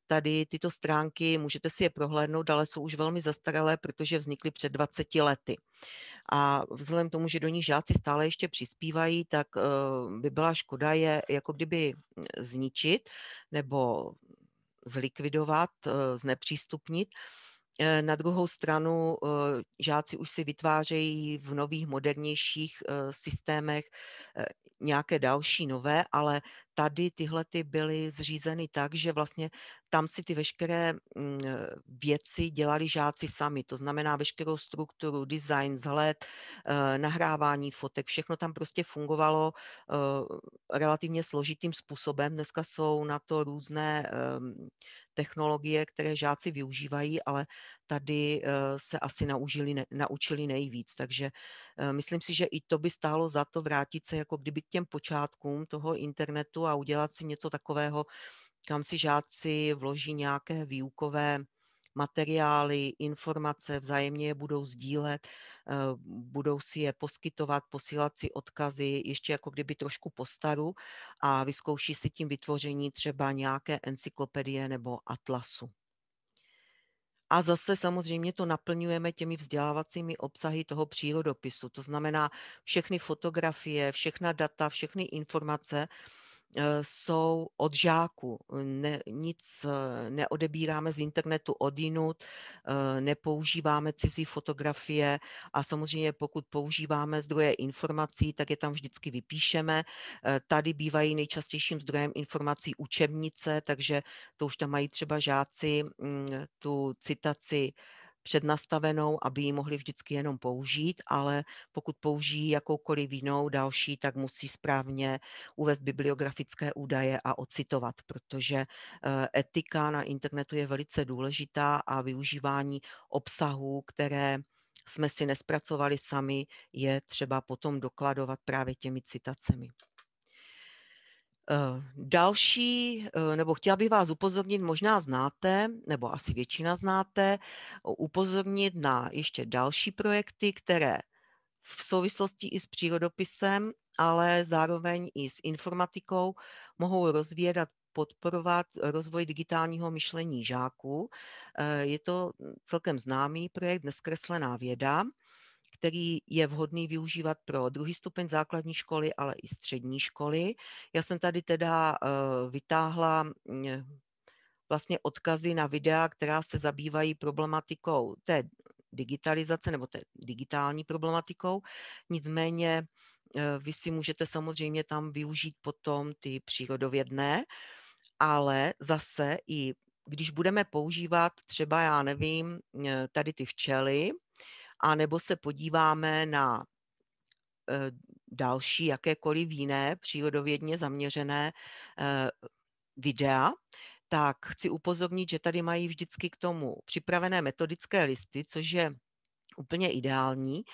Tady tyto stránky, můžete si je prohlédnout, ale jsou už velmi zastaralé, protože vznikly před 20 lety. A vzhledem tomu, že do nich žáci stále ještě přispívají, tak eh, by byla škoda je jako kdyby mm, zničit nebo zlikvidovat, eh, znepřístupnit, Eh, na druhou stranu eh, žáci už si vytvářejí v nových, modernějších eh, systémech nějaké další nové, ale tady tyhle ty byly zřízeny tak, že vlastně tam si ty veškeré mm, věci dělali žáci sami. To znamená veškerou strukturu, design, vzhled, nahrávání fotek, všechno tam prostě fungovalo relativně složitým způsobem. Dneska jsou na to různé technologie, které žáci využívají, ale tady eh, se asi naučili, naučili nejvíc. Takže eh, myslím si, že i to by stálo za to vrátit se jako kdyby k těm počátkům toho internetu a udělat si něco takového, kam si žáci vloží nějaké výukové materiály, informace, vzájemně je budou sdílet, eh, budou si je poskytovat, posílat si odkazy, ještě jako kdyby trošku postaru a vyzkouší si tím vytvoření třeba nějaké encyklopedie nebo atlasu. A zase samozřejmě to naplňujeme těmi vzdělávacími obsahy toho přírodopisu. To znamená všechny fotografie, všechna data, všechny informace, Eh, jsou od žáků. Ne, nic eh, neodebíráme z internetu jinut, eh, nepoužíváme cizí fotografie a samozřejmě pokud používáme zdroje informací, tak je tam vždycky vypíšeme. Tady bývají nejčastějším zdrojem informací učebnice, takže to už tam mají třeba žáci mm, tu citaci přednastavenou, aby ji mohli vždycky jenom použít, ale pokud použijí jakoukoliv jinou další, tak musí správně uvést bibliografické údaje a ocitovat, protože eh, etika na internetu je velice důležitá a využívání obsahů, které jsme si nespracovali sami, je třeba potom dokladovat právě těmi citacemi. Eh, další, eh, nebo chtěla bych vás upozornit, možná znáte, nebo asi většina znáte, upozornit na ještě další projekty, které v souvislosti i s přírodopisem, ale zároveň i s informatikou mohou rozvíjet a podporovat rozvoj digitálního myšlení žáků. Eh, je to mm, celkem známý projekt Neskreslená věda, který je vhodný využívat pro druhý stupeň základní školy, ale i střední školy. Já jsem tady teda eh, vytáhla mm, vlastně odkazy na videa, která se zabývají problematikou té digitalizace nebo té digitální problematikou. Nicméně eh, vy si můžete samozřejmě tam využít potom ty přírodovědné, ale zase i když budeme používat třeba, já nevím, eh, tady ty včely, a nebo se podíváme na eh, další jakékoliv jiné přírodovědně zaměřené eh, videa, tak chci upozornit, že tady mají vždycky k tomu připravené metodické listy, což je úplně ideální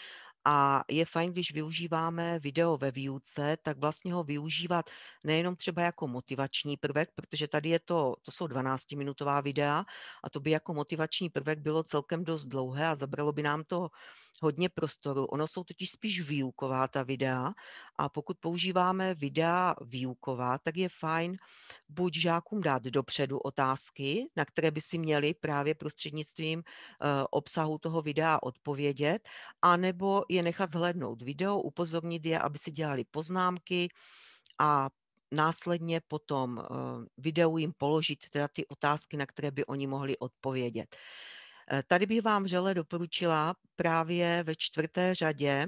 a je fajn, když využíváme video ve výuce, tak vlastně ho využívat nejenom třeba jako motivační prvek, protože tady je to, to jsou 12-minutová videa a to by jako motivační prvek bylo celkem dost dlouhé a zabralo by nám to hodně prostoru. Ono jsou totiž spíš výuková ta videa a pokud používáme videa výuková, tak je fajn buď žákům dát dopředu otázky, na které by si měli právě prostřednictvím eh, obsahu toho videa odpovědět, anebo je nechat zhlédnout video, upozornit je, aby si dělali poznámky a následně potom eh, videu jim položit teda ty otázky, na které by oni mohli odpovědět. Eh, tady bych vám žele doporučila právě ve čtvrté řadě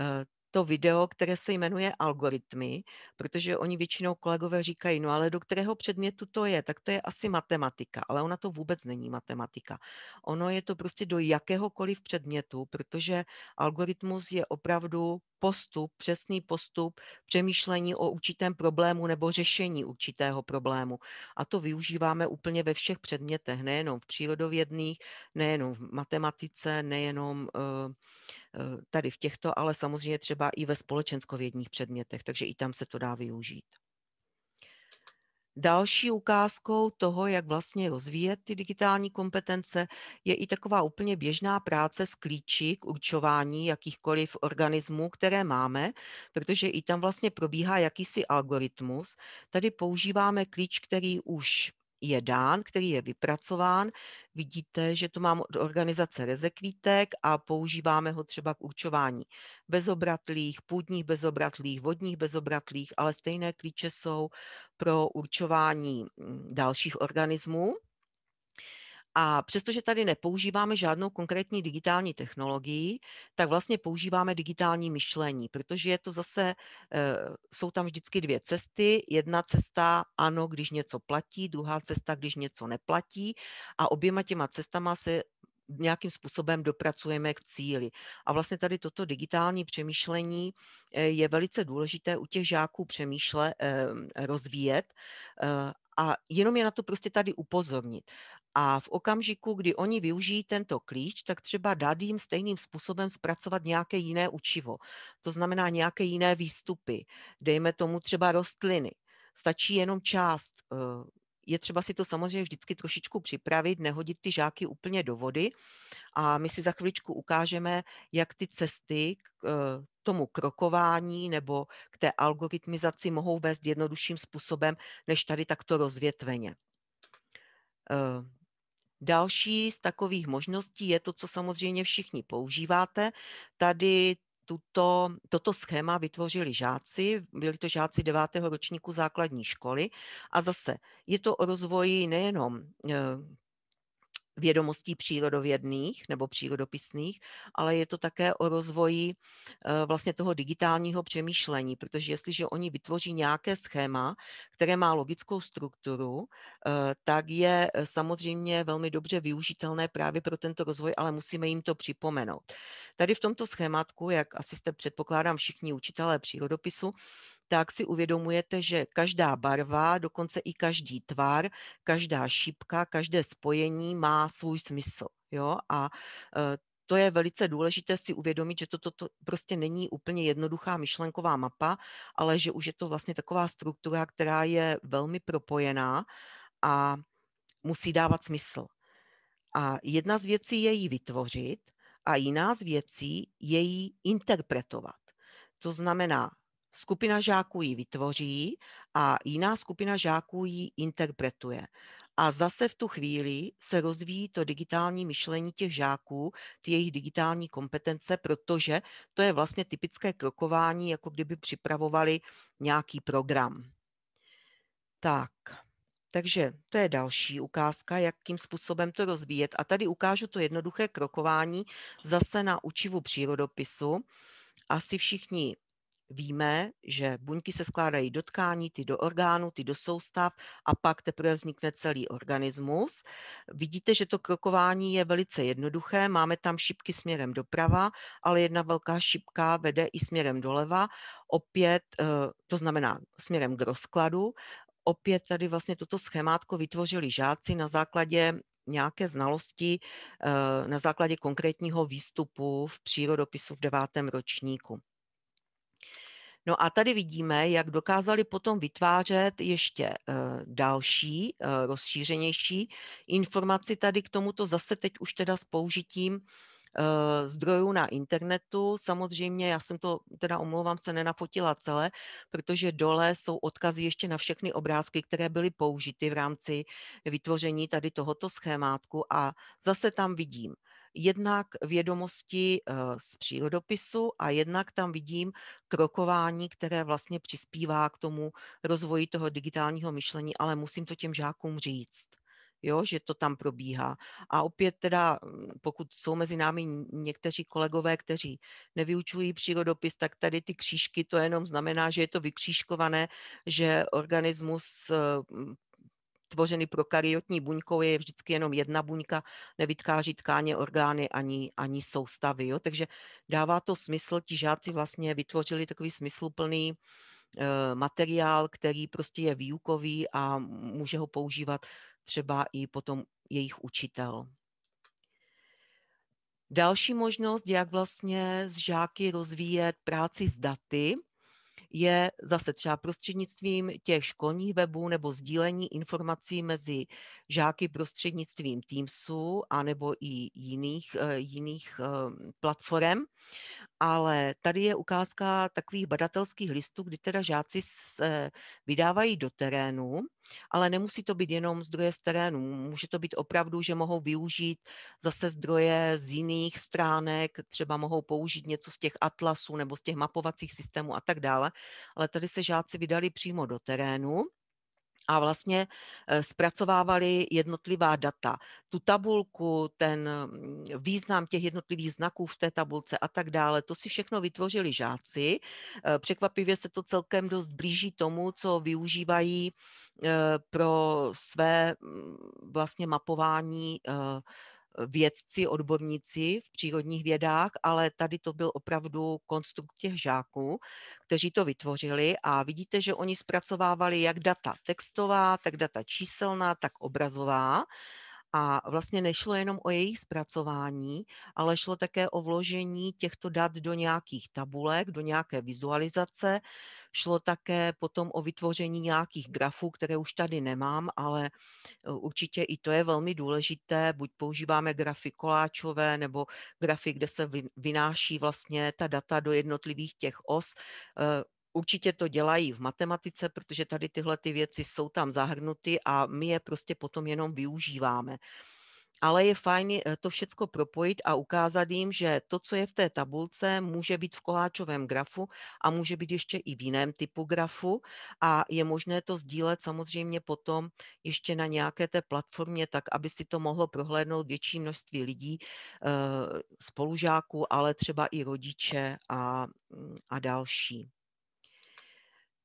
eh, to video, které se jmenuje algoritmy, protože oni většinou kolegové říkají, no ale do kterého předmětu to je, tak to je asi matematika, ale ona to vůbec není matematika. Ono je to prostě do jakéhokoliv předmětu, protože algoritmus je opravdu postup, přesný postup přemýšlení o určitém problému nebo řešení určitého problému. A to využíváme úplně ve všech předmětech, nejenom v přírodovědných, nejenom v matematice, nejenom eh, Eh, tady v těchto, ale samozřejmě třeba i ve společenskovědních předmětech, takže i tam se to dá využít. Další ukázkou toho, jak vlastně rozvíjet ty digitální kompetence, je i taková úplně běžná práce s klíči k určování jakýchkoliv organismů, které máme, protože i tam vlastně probíhá jakýsi algoritmus. Tady používáme klíč, který už je dán, který je vypracován. Vidíte, že to mám od organizace Rezekvítek a používáme ho třeba k určování bezobratlých, půdních bezobratlých, vodních bezobratlých, ale stejné klíče jsou pro určování mm, dalších organismů. A přestože tady nepoužíváme žádnou konkrétní digitální technologii, tak vlastně používáme digitální myšlení, protože je to zase, eh, jsou tam vždycky dvě cesty. Jedna cesta ano, když něco platí, druhá cesta, když něco neplatí a oběma těma cestama se nějakým způsobem dopracujeme k cíli. A vlastně tady toto digitální přemýšlení eh, je velice důležité u těch žáků přemýšle, eh, rozvíjet a jenom je na to prostě tady upozornit. A v okamžiku, kdy oni využijí tento klíč, tak třeba dát jim stejným způsobem zpracovat nějaké jiné učivo. To znamená nějaké jiné výstupy. Dejme tomu třeba rostliny. Stačí jenom část eh, je třeba si to samozřejmě vždycky trošičku připravit, nehodit ty žáky úplně do vody. A my si za chviličku ukážeme, jak ty cesty k eh, tomu krokování nebo k té algoritmizaci mohou vést jednodušším způsobem, než tady takto rozvětveně. Eh, Další z takových možností je to, co samozřejmě všichni používáte. Tady tuto, toto schéma vytvořili žáci, byli to žáci devátého ročníku základní školy a zase je to o rozvoji nejenom eh, vědomostí přírodovědných nebo přírodopisných, ale je to také o rozvoji eh, vlastně toho digitálního přemýšlení, protože jestliže oni vytvoří nějaké schéma, které má logickou strukturu, eh, tak je eh, samozřejmě velmi dobře využitelné právě pro tento rozvoj, ale musíme jim to připomenout. Tady v tomto schématku, jak asi jste předpokládám všichni učitelé přírodopisu, tak si uvědomujete, že každá barva, dokonce i každý tvar, každá šipka, každé spojení má svůj smysl. Jo? A eh, to je velice důležité si uvědomit, že toto to, to prostě není úplně jednoduchá myšlenková mapa, ale že už je to vlastně taková struktura, která je velmi propojená a musí dávat smysl. A jedna z věcí je ji vytvořit a jiná z věcí je ji interpretovat. To znamená skupina žáků ji vytvoří a jiná skupina žáků ji interpretuje. A zase v tu chvíli se rozvíjí to digitální myšlení těch žáků, ty jejich digitální kompetence, protože to je vlastně typické krokování, jako kdyby připravovali nějaký program. Tak, takže to je další ukázka, jakým způsobem to rozvíjet. A tady ukážu to jednoduché krokování zase na učivu přírodopisu. Asi všichni víme, že buňky se skládají do tkání, ty do orgánů, ty do soustav a pak teprve vznikne celý organismus. Vidíte, že to krokování je velice jednoduché, máme tam šipky směrem doprava, ale jedna velká šipka vede i směrem doleva, opět, eh, to znamená směrem k rozkladu, opět tady vlastně toto schémátko vytvořili žáci na základě nějaké znalosti eh, na základě konkrétního výstupu v přírodopisu v devátém ročníku. No a tady vidíme, jak dokázali potom vytvářet ještě eh, další, eh, rozšířenější informaci tady k tomuto zase teď už teda s použitím eh, zdrojů na internetu. Samozřejmě, já jsem to, teda omlouvám se, nenafotila celé, protože dole jsou odkazy ještě na všechny obrázky, které byly použity v rámci vytvoření tady tohoto schémátku a zase tam vidím jednak vědomosti eh, z přírodopisu a jednak tam vidím krokování, které vlastně přispívá k tomu rozvoji toho digitálního myšlení, ale musím to těm žákům říct jo, že to tam probíhá. A opět teda, mm, pokud jsou mezi námi někteří kolegové, kteří nevyučují přírodopis, tak tady ty křížky, to jenom znamená, že je to vykřížkované, že organismus eh, mm, tvořeny prokaryotní buňkou, je vždycky jenom jedna buňka, nevytkáří tkáně, orgány ani, ani soustavy. Jo? Takže dává to smysl, ti žáci vlastně vytvořili takový smysluplný eh, materiál, který prostě je výukový a může ho používat třeba i potom jejich učitel. Další možnost, jak vlastně z žáky rozvíjet práci s daty, je zase třeba prostřednictvím těch školních webů nebo sdílení informací mezi žáky prostřednictvím Teamsu a nebo i jiných, eh, jiných eh, platform ale tady je ukázka takových badatelských listů, kdy teda žáci se vydávají do terénu, ale nemusí to být jenom zdroje z terénu. Může to být opravdu, že mohou využít zase zdroje z jiných stránek, třeba mohou použít něco z těch atlasů nebo z těch mapovacích systémů a tak dále. Ale tady se žáci vydali přímo do terénu a vlastně eh, zpracovávali jednotlivá data. Tu tabulku, ten mm, význam těch jednotlivých znaků v té tabulce a tak dále, to si všechno vytvořili žáci. Eh, překvapivě se to celkem dost blíží tomu, co využívají eh, pro své mm, vlastně mapování vědci, odborníci v přírodních vědách, ale tady to byl opravdu konstrukt těch žáků, kteří to vytvořili a vidíte, že oni zpracovávali jak data textová, tak data číselná, tak obrazová. A vlastně nešlo jenom o jejich zpracování, ale šlo také o vložení těchto dat do nějakých tabulek, do nějaké vizualizace. Šlo také potom o vytvoření nějakých grafů, které už tady nemám, ale eh, určitě i to je velmi důležité. Buď používáme grafy koláčové nebo grafy, kde se vynáší vlastně ta data do jednotlivých těch os eh, Určitě to dělají v matematice, protože tady tyhle ty věci jsou tam zahrnuty a my je prostě potom jenom využíváme. Ale je fajn eh, to všecko propojit a ukázat jim, že to, co je v té tabulce, může být v koláčovém grafu a může být ještě i v jiném typu grafu a je možné to sdílet samozřejmě potom ještě na nějaké té platformě, tak aby si to mohlo prohlédnout větší množství lidí, eh, spolužáků, ale třeba i rodiče a, mm, a další.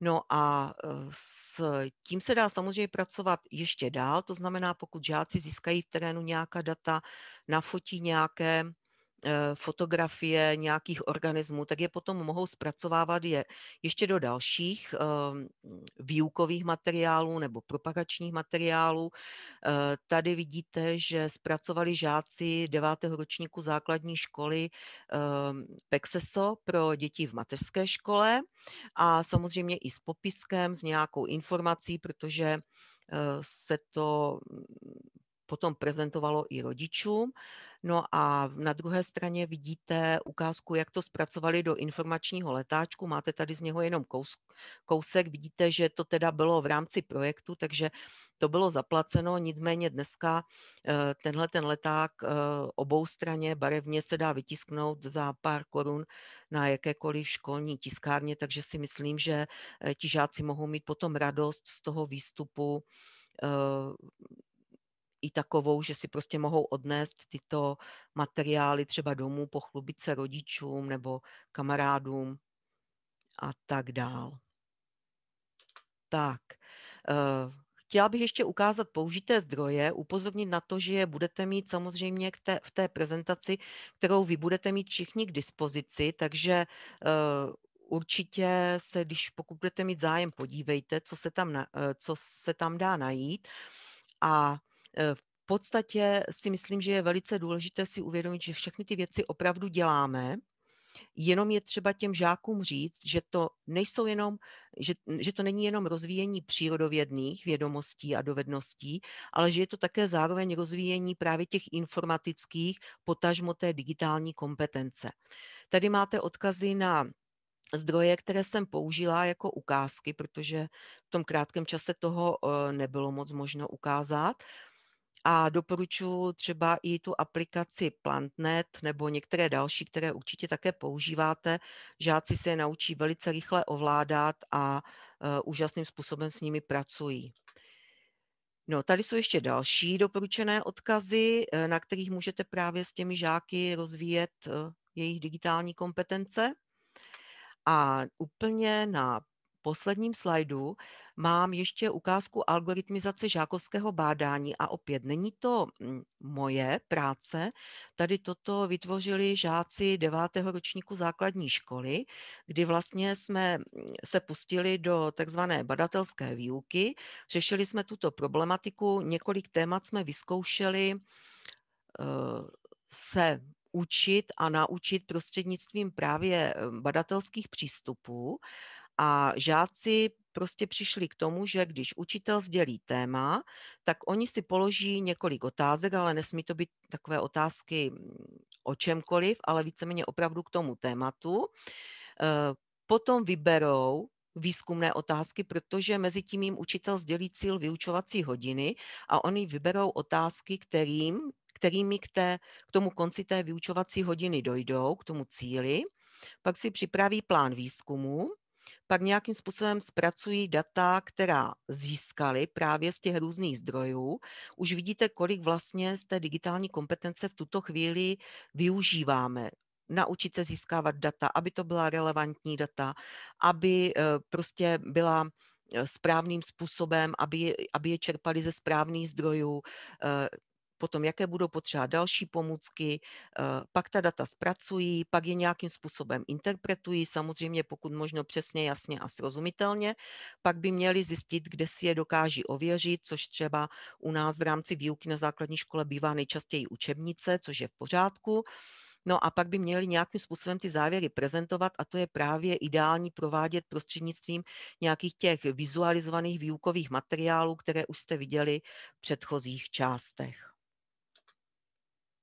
No a eh, s tím se dá samozřejmě pracovat ještě dál, to znamená, pokud žáci získají v terénu nějaká data, nafotí nějaké Eh, fotografie nějakých organismů, tak je potom mohou zpracovávat je ještě do dalších ehm, výukových materiálů nebo propagačních materiálů. Eh, tady vidíte, že zpracovali žáci 9. ročníku základní školy ehm, Pexeso pro děti v mateřské škole a samozřejmě i s popiskem, s nějakou informací, protože eh, se to potom prezentovalo i rodičům. No a na druhé straně vidíte ukázku, jak to zpracovali do informačního letáčku. Máte tady z něho jenom kous, kousek. Vidíte, že to teda bylo v rámci projektu, takže to bylo zaplaceno. Nicméně dneska eh, tenhle ten leták eh, obou straně barevně se dá vytisknout za pár korun na jakékoliv školní tiskárně, takže si myslím, že eh, ti žáci mohou mít potom radost z toho výstupu i takovou, že si prostě mohou odnést tyto materiály třeba domů, pochlubit se rodičům nebo kamarádům a tak dál. Tak, eh, chtěla bych ještě ukázat použité zdroje, upozornit na to, že je budete mít samozřejmě té, v té prezentaci, kterou vy budete mít všichni k dispozici, takže eh, určitě se, když pokud budete mít zájem, podívejte, co se tam, eh, co se tam dá najít. A Eh, v podstatě si myslím, že je velice důležité si uvědomit, že všechny ty věci opravdu děláme, jenom je třeba těm žákům říct, že to, nejsou jenom, že, že to není jenom rozvíjení přírodovědných vědomostí a dovedností, ale že je to také zároveň rozvíjení právě těch informatických, potažmo té digitální kompetence. Tady máte odkazy na zdroje, které jsem použila jako ukázky, protože v tom krátkém čase toho eh, nebylo moc možno ukázat, a doporučuji třeba i tu aplikaci PlantNet nebo některé další, které určitě také používáte. Žáci se je naučí velice rychle ovládat a eh, úžasným způsobem s nimi pracují. No, tady jsou ještě další doporučené odkazy, eh, na kterých můžete právě s těmi žáky rozvíjet eh, jejich digitální kompetence. A úplně na posledním slajdu mám ještě ukázku algoritmizace žákovského bádání a opět není to mm, moje práce. Tady toto vytvořili žáci devátého ročníku základní školy, kdy vlastně jsme mm, se pustili do takzvané badatelské výuky. Řešili jsme tuto problematiku, několik témat jsme vyzkoušeli eh, se učit a naučit prostřednictvím právě eh, badatelských přístupů. A žáci prostě přišli k tomu, že když učitel sdělí téma, tak oni si položí několik otázek, ale nesmí to být takové otázky mm, o čemkoliv, ale víceméně opravdu k tomu tématu. Eh, potom vyberou výzkumné otázky, protože mezi tím jim učitel sdělí cíl vyučovací hodiny a oni vyberou otázky, kterým, kterými k, té, k tomu konci té vyučovací hodiny dojdou, k tomu cíli. Pak si připraví plán výzkumu, pak nějakým způsobem zpracují data, která získali právě z těch různých zdrojů. Už vidíte, kolik vlastně z té digitální kompetence v tuto chvíli využíváme naučit se získávat data, aby to byla relevantní data, aby eh, prostě byla eh, správným způsobem, aby, aby je čerpali ze správných zdrojů. Eh, potom jaké budou potřeba další pomůcky, eh, pak ta data zpracují, pak je nějakým způsobem interpretují, samozřejmě pokud možno přesně, jasně a srozumitelně, pak by měli zjistit, kde si je dokáží ověřit, což třeba u nás v rámci výuky na základní škole bývá nejčastěji učebnice, což je v pořádku. No a pak by měli nějakým způsobem ty závěry prezentovat a to je právě ideální provádět prostřednictvím nějakých těch vizualizovaných výukových materiálů, které už jste viděli v předchozích částech.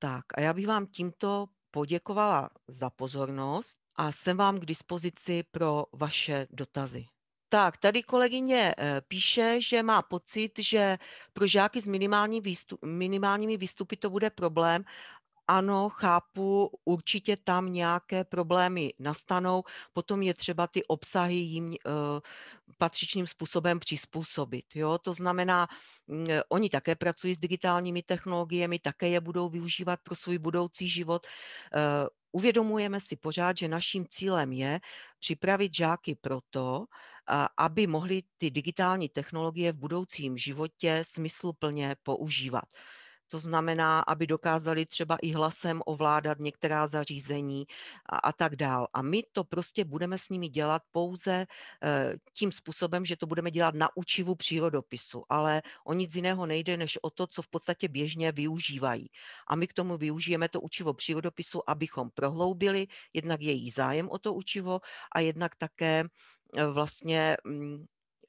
Tak a já bych vám tímto poděkovala za pozornost a jsem vám k dispozici pro vaše dotazy. Tak, tady kolegyně eh, píše, že má pocit, že pro žáky s minimální výstup, minimálními výstupy to bude problém ano, chápu, určitě tam nějaké problémy nastanou, potom je třeba ty obsahy jim eh, patřičným způsobem přizpůsobit. Jo? To znamená, mm, eh, oni také pracují s digitálními technologiemi, také je budou využívat pro svůj budoucí život. Eh, uvědomujeme si pořád, že naším cílem je připravit žáky proto, aby mohli ty digitální technologie v budoucím životě smysluplně používat. To znamená, aby dokázali třeba i hlasem ovládat některá zařízení a, a tak dál. A my to prostě budeme s nimi dělat pouze eh, tím způsobem, že to budeme dělat na učivu přírodopisu, ale o nic jiného nejde, než o to, co v podstatě běžně využívají. A my k tomu využijeme to učivo přírodopisu, abychom prohloubili jednak její zájem o to učivo a jednak také eh, vlastně mm,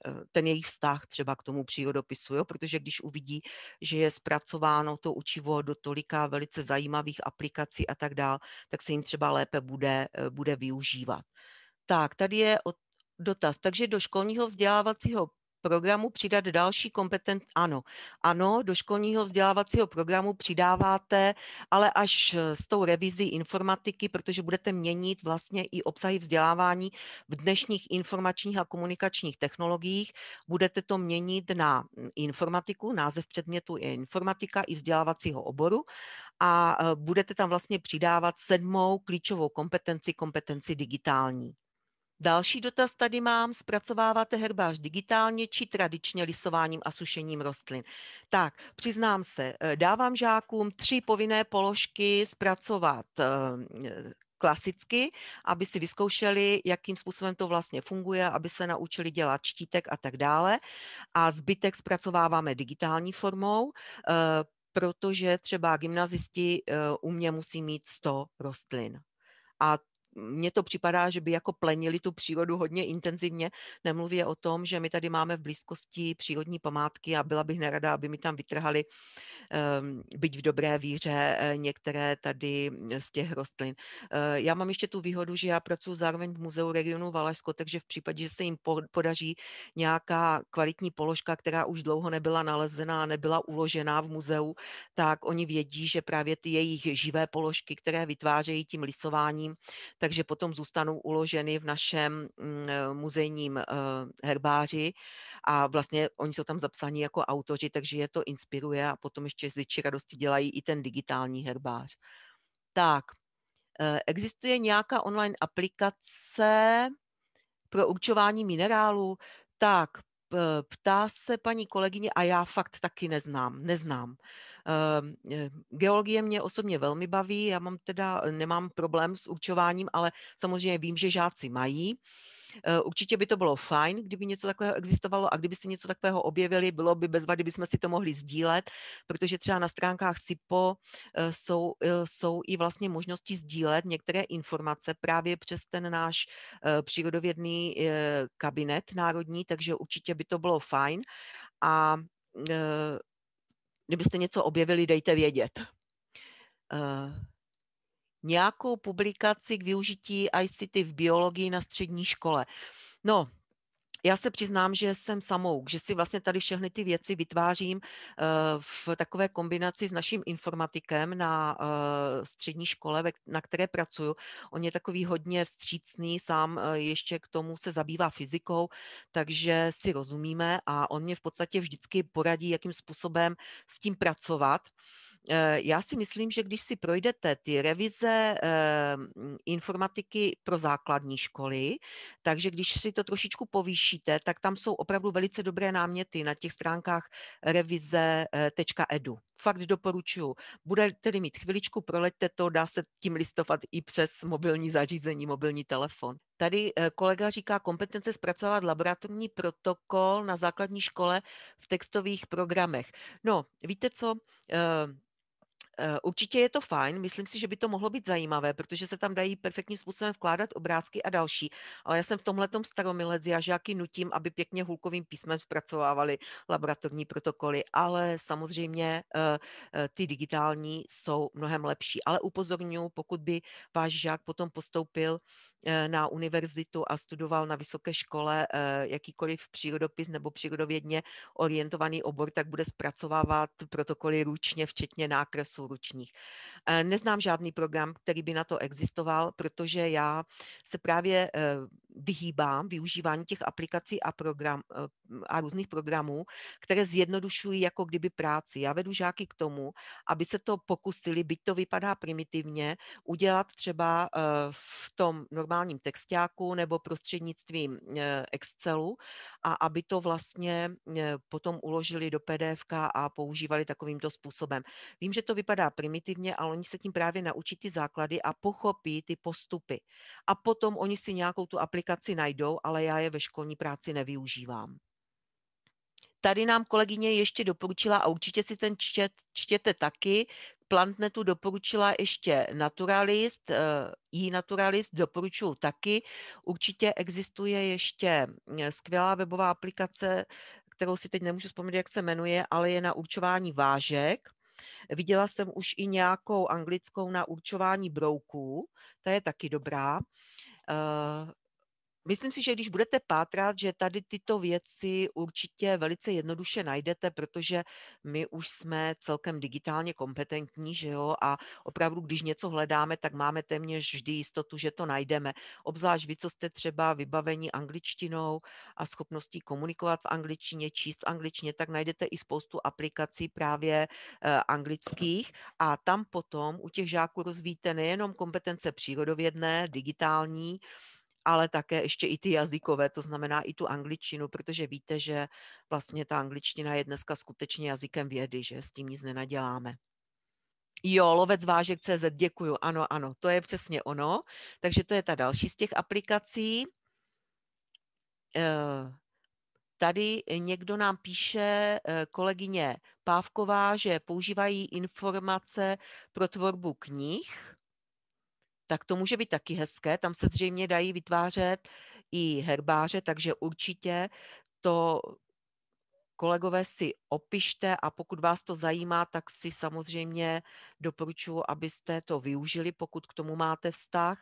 Eh, ten jejich vztah třeba k tomu přírodopisu, jo? protože když uvidí, že je zpracováno to učivo do tolika velice zajímavých aplikací a tak dál, tak se jim třeba lépe bude, eh, bude využívat. Tak, tady je od dotaz. Takže do školního vzdělávacího programu přidat další kompetent, ano, ano, do školního vzdělávacího programu přidáváte, ale až eh, s tou revizí informatiky, protože budete měnit vlastně i obsahy vzdělávání v dnešních informačních a komunikačních technologiích, budete to měnit na mm, informatiku, název předmětu je informatika i vzdělávacího oboru a eh, budete tam vlastně přidávat sedmou klíčovou kompetenci, kompetenci digitální. Další dotaz tady mám. Zpracováváte herbář digitálně či tradičně lisováním a sušením rostlin? Tak, přiznám se, eh, dávám žákům tři povinné položky zpracovat eh, klasicky, aby si vyzkoušeli, jakým způsobem to vlastně funguje, aby se naučili dělat čtítek a tak dále. A zbytek zpracováváme digitální formou eh, protože třeba gymnazisti u mě musí mít 100 rostlin. A mně to připadá, že by jako plenili tu přírodu hodně intenzivně. Nemluví o tom, že my tady máme v blízkosti přírodní památky a byla bych nerada, aby mi tam vytrhali, ehm, byť v dobré víře, eh, některé tady eh, z těch rostlin. Eh, já mám ještě tu výhodu, že já pracuji zároveň v Muzeu regionu Valašsko, takže v případě, že se jim podaří nějaká kvalitní položka, která už dlouho nebyla nalezená, nebyla uložená v muzeu, tak oni vědí, že právě ty jejich živé položky, které vytvářejí tím lisováním, takže potom zůstanou uloženy v našem mm, eh, muzejním eh, herbáři a vlastně oni jsou tam zapsaní jako autoři, takže je to inspiruje a potom ještě z větší radosti dělají i ten digitální herbář. Tak, eh, existuje nějaká online aplikace pro určování minerálu? Tak, ptá se paní kolegyně, a já fakt taky neznám, neznám. Ehm, geologie mě osobně velmi baví, já mám teda, nemám problém s určováním, ale samozřejmě vím, že žáci mají. Eh, určitě by to bylo fajn, kdyby něco takového existovalo a kdyby se něco takového objevili, bylo by bez vady, jsme si to mohli sdílet, protože třeba na stránkách SIPO eh, jsou, eh, jsou i vlastně možnosti sdílet některé informace právě přes ten náš přírodovědný kabinet národní, takže určitě by to bylo fajn. A kdybyste něco objevili, dejte vědět nějakou publikaci k využití ICT v biologii na střední škole. No, já se přiznám, že jsem samouk, že si vlastně tady všechny ty věci vytvářím eh, v takové kombinaci s naším informatikem na eh, střední škole, na které pracuju. On je takový hodně vstřícný, sám eh, ještě k tomu se zabývá fyzikou, takže si rozumíme a on mě v podstatě vždycky poradí, jakým způsobem s tím pracovat. Eh, já si myslím, že když si projdete ty revize eh, informatiky pro základní školy, takže když si to trošičku povýšíte, tak tam jsou opravdu velice dobré náměty na těch stránkách revize.edu eh, fakt doporučuji. Budete-li mít chviličku, proleďte to, dá se tím listovat i přes mobilní zařízení, mobilní telefon. Tady kolega říká kompetence zpracovat laboratorní protokol na základní škole v textových programech. No, víte co? Eh, určitě je to fajn, myslím si, že by to mohlo být zajímavé, protože se tam dají perfektním způsobem vkládat obrázky a další, ale já jsem v tomhle staromilec, já žáky nutím, aby pěkně hulkovým písmem zpracovávali laboratorní protokoly, ale samozřejmě eh, eh, ty digitální jsou mnohem lepší. Ale upozorňuji, pokud by váš žák potom postoupil Eh, na univerzitu a studoval na vysoké škole eh, jakýkoliv přírodopis nebo přírodovědně orientovaný obor, tak bude zpracovávat protokoly ručně, včetně nákresů ručních. Eh, neznám žádný program, který by na to existoval, protože já se právě vyhýbám využívání těch aplikací a, program, a různých programů, které zjednodušují jako kdyby práci. Já vedu žáky k tomu, aby se to pokusili, byť to vypadá primitivně, udělat třeba v tom normálním normálním textáku nebo prostřednictvím eh, Excelu a aby to vlastně eh, potom uložili do PDF a používali takovýmto způsobem. Vím, že to vypadá primitivně, ale oni se tím právě naučí ty základy a pochopí ty postupy. A potom oni si nějakou tu aplikaci najdou, ale já je ve školní práci nevyužívám. Tady nám kolegyně ještě doporučila, a určitě si ten čtěte taky, Plantnetu doporučila ještě Naturalist, i eh, Naturalist doporučuji taky. Určitě existuje ještě mm, skvělá webová aplikace, kterou si teď nemůžu vzpomenout, jak se jmenuje, ale je na určování vážek. Viděla jsem už i nějakou anglickou na určování brouků, ta je taky dobrá. Eh, Myslím si, že když budete pátrat, že tady tyto věci určitě velice jednoduše najdete, protože my už jsme celkem digitálně kompetentní, že jo, a opravdu, když něco hledáme, tak máme téměř vždy jistotu, že to najdeme. Obzvlášť vy, co jste třeba vybavení angličtinou a schopností komunikovat v angličtině, číst v angličtině, tak najdete i spoustu aplikací právě eh, anglických a tam potom u těch žáků rozvíjíte nejenom kompetence přírodovědné, digitální, ale také ještě i ty jazykové, to znamená i tu angličtinu, protože víte, že vlastně ta angličtina je dneska skutečně jazykem vědy, že s tím nic nenaděláme. Jo, lovec vážek CZ, děkuju, ano, ano, to je přesně ono. Takže to je ta další z těch aplikací. Eh, tady někdo nám píše, eh, kolegyně Pávková, že používají informace pro tvorbu knih tak to může být taky hezké. Tam se zřejmě dají vytvářet i herbáře, takže určitě to kolegové si opište a pokud vás to zajímá, tak si samozřejmě doporučuji, abyste to využili, pokud k tomu máte vztah.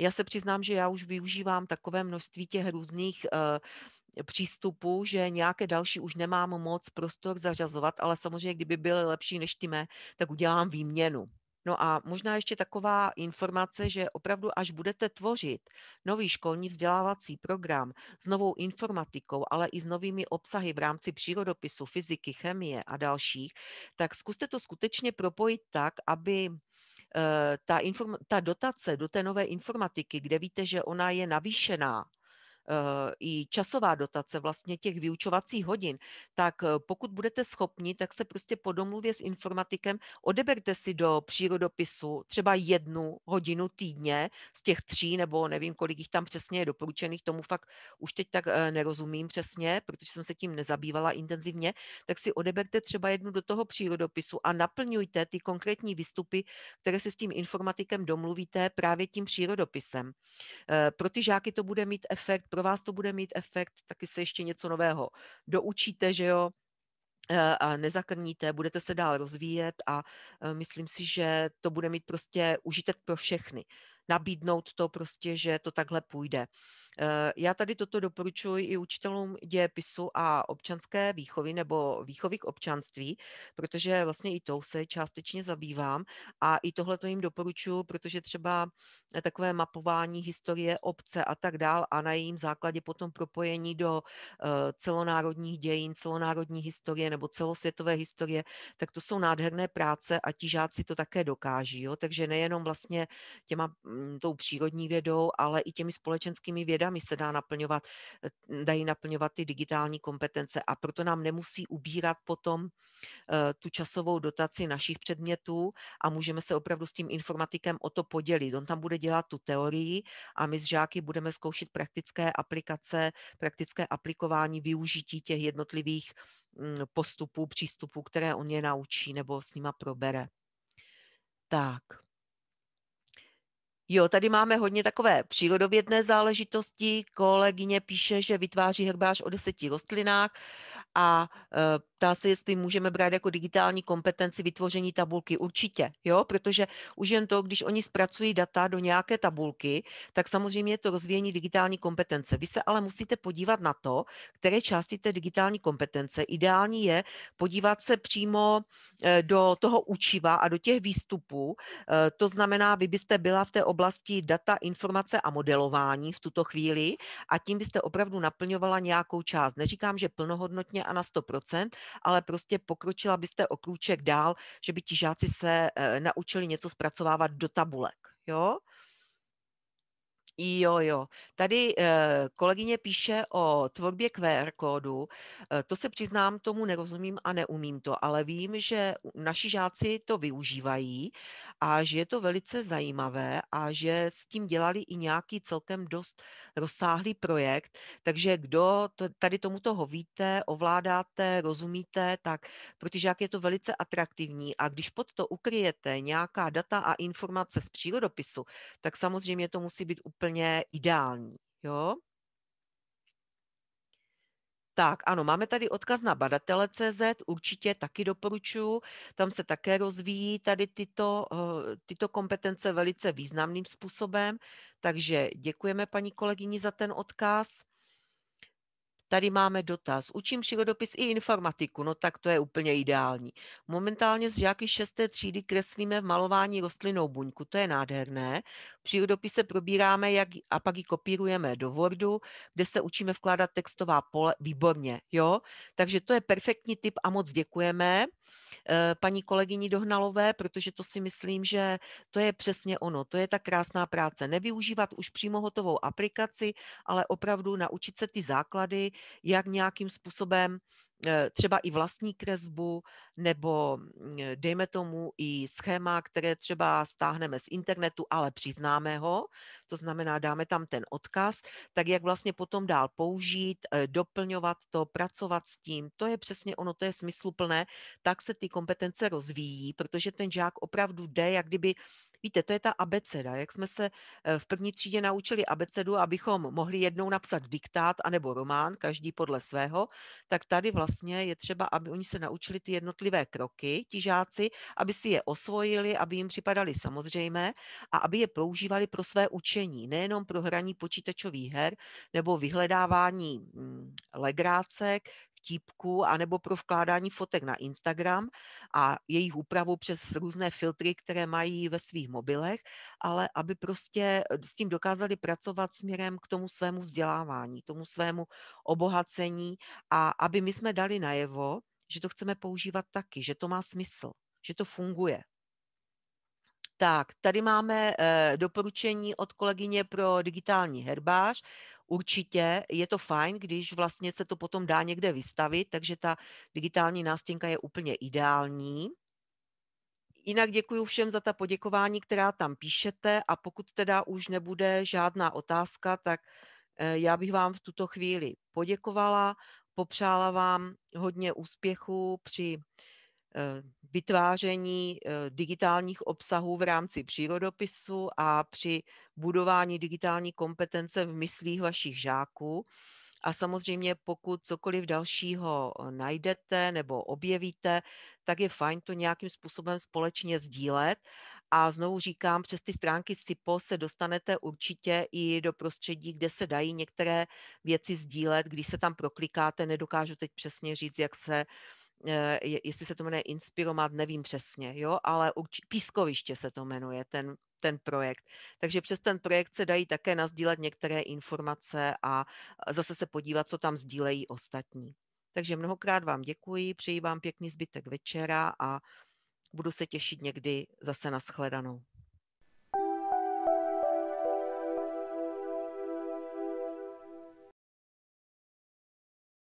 Já se přiznám, že já už využívám takové množství těch různých uh, přístupů, že nějaké další už nemám moc prostor zařazovat, ale samozřejmě, kdyby byly lepší než ty mé, tak udělám výměnu. No a možná ještě taková informace, že opravdu až budete tvořit nový školní vzdělávací program s novou informatikou, ale i s novými obsahy v rámci přírodopisu, fyziky, chemie a dalších, tak zkuste to skutečně propojit tak, aby eh, ta, inform- ta dotace do té nové informatiky, kde víte, že ona je navýšená, Eh, i časová dotace vlastně těch vyučovacích hodin, tak eh, pokud budete schopni, tak se prostě po domluvě s informatikem odeberte si do přírodopisu třeba jednu hodinu týdně z těch tří, nebo nevím, kolik jich tam přesně je doporučených, tomu fakt už teď tak eh, nerozumím přesně, protože jsem se tím nezabývala intenzivně, tak si odeberte třeba jednu do toho přírodopisu a naplňujte ty konkrétní výstupy, které si s tím informatikem domluvíte právě tím přírodopisem. Pro ty žáky to bude mít efekt, pro pro vás to bude mít efekt, taky se ještě něco nového doučíte, že jo, eh, a nezakrníte, budete se dál rozvíjet a eh, myslím si, že to bude mít prostě užitek pro všechny. Nabídnout to prostě, že to takhle půjde. Eh, já tady toto doporučuji i učitelům dějepisu a občanské výchovy nebo výchovy k občanství, protože vlastně i tou se částečně zabývám a i tohle to jim doporučuji, protože třeba takové mapování historie obce a tak dál a na jejím základě potom propojení do eh, celonárodních dějin, celonárodní historie nebo celosvětové historie, tak to jsou nádherné práce a ti žáci to také dokáží. Jo? Takže nejenom vlastně těma, mm, tou přírodní vědou, ale i těmi společenskými vědami vědami se dá naplňovat, eh, dají naplňovat ty digitální kompetence a proto nám nemusí ubírat potom eh, tu časovou dotaci našich předmětů a můžeme se opravdu s tím informatikem o to podělit. On tam bude dělat tu teorii a my s žáky budeme zkoušet praktické aplikace, praktické aplikování využití těch jednotlivých mm, postupů, přístupů, které on je naučí nebo s nima probere. Tak. Jo, tady máme hodně takové přírodovědné záležitosti. Kolegyně píše, že vytváří herbář o deseti rostlinách a eh, Ptá se, jestli můžeme brát jako digitální kompetenci vytvoření tabulky. Určitě, jo, protože už jen to, když oni zpracují data do nějaké tabulky, tak samozřejmě je to rozvíjení digitální kompetence. Vy se ale musíte podívat na to, které části té digitální kompetence. Ideální je podívat se přímo eh, do toho učiva a do těch výstupů. Eh, to znamená, vy byste byla v té oblasti data, informace a modelování v tuto chvíli a tím byste opravdu naplňovala nějakou část. Neříkám, že plnohodnotně a na 100%, ale prostě pokročila byste o krůček dál, že by ti žáci se eh, naučili něco zpracovávat do tabulek. Jo? Jo, jo. Tady eh, kolegyně píše o tvorbě QR kódu. Eh, to se přiznám, tomu nerozumím a neumím to, ale vím, že naši žáci to využívají a že je to velice zajímavé a že s tím dělali i nějaký celkem dost rozsáhlý projekt. Takže kdo tady tomuto víte, ovládáte, rozumíte, tak protože jak je to velice atraktivní a když pod to ukryjete nějaká data a informace z přírodopisu, tak samozřejmě to musí být úplně ideální. Jo? Tak, ano, máme tady odkaz na badatele.cz, určitě taky doporučuji. Tam se také rozvíjí tady tyto, eh, tyto kompetence velice významným způsobem. Takže děkujeme paní kolegyni za ten odkaz. Tady máme dotaz. Učím přírodopis i informatiku, no tak to je úplně ideální. Momentálně z žáky šesté třídy kreslíme v malování rostlinou buňku, to je nádherné. V přírodopise probíráme jak, a pak ji kopírujeme do Wordu, kde se učíme vkládat textová pole, výborně, jo? Takže to je perfektní tip a moc děkujeme. Eh, paní kolegyni Dohnalové, protože to si myslím, že to je přesně ono, to je ta krásná práce. Nevyužívat už přímo hotovou aplikaci, ale opravdu naučit se ty základy, jak nějakým způsobem Eh, třeba i vlastní kresbu, nebo mm, eh, dejme tomu i schéma, které třeba stáhneme z internetu, ale přiznáme ho, to znamená, dáme tam ten odkaz, tak jak vlastně potom dál použít, eh, doplňovat to, pracovat s tím, to je přesně ono, to je smysluplné, tak se ty kompetence rozvíjí, protože ten žák opravdu jde, jak kdyby Víte, to je ta abeceda, jak jsme se eh, v první třídě naučili abecedu, abychom mohli jednou napsat diktát anebo román, každý podle svého, tak tady vlastně je třeba, aby oni se naučili ty jednotlivé kroky, ti žáci, aby si je osvojili, aby jim připadaly samozřejmé a aby je používali pro své učení, nejenom pro hraní počítačových her nebo vyhledávání mm, legrácek, vtípků anebo pro vkládání fotek na Instagram a jejich úpravu přes různé filtry, které mají ve svých mobilech, ale aby prostě eh, s tím dokázali pracovat směrem k tomu svému vzdělávání, tomu svému obohacení a aby my jsme dali najevo, že to chceme používat taky, že to má smysl, že to funguje. Tak, tady máme eh, doporučení od kolegyně pro digitální herbář. Určitě je to fajn, když vlastně se to potom dá někde vystavit, takže ta digitální nástěnka je úplně ideální. Jinak děkuji všem za ta poděkování, která tam píšete a pokud teda už nebude žádná otázka, tak eh, já bych vám v tuto chvíli poděkovala, popřála vám hodně úspěchu při Eh, vytváření eh, digitálních obsahů v rámci přírodopisu a při budování digitální kompetence v myslích vašich žáků. A samozřejmě, pokud cokoliv dalšího eh, najdete nebo objevíte, tak je fajn to nějakým způsobem společně sdílet. A znovu říkám, přes ty stránky SIPO se dostanete určitě i do prostředí, kde se dají některé věci sdílet. Když se tam proklikáte, nedokážu teď přesně říct, jak se uh, Eh, jestli se to jmenuje Inspiromat, nevím přesně, jo, ale urč- pískoviště se to jmenuje, ten, ten projekt. Takže přes ten projekt se dají také nazdílet některé informace a zase se podívat, co tam sdílejí ostatní. Takže mnohokrát vám děkuji, přeji vám pěkný zbytek večera a budu se těšit někdy zase na shledanou.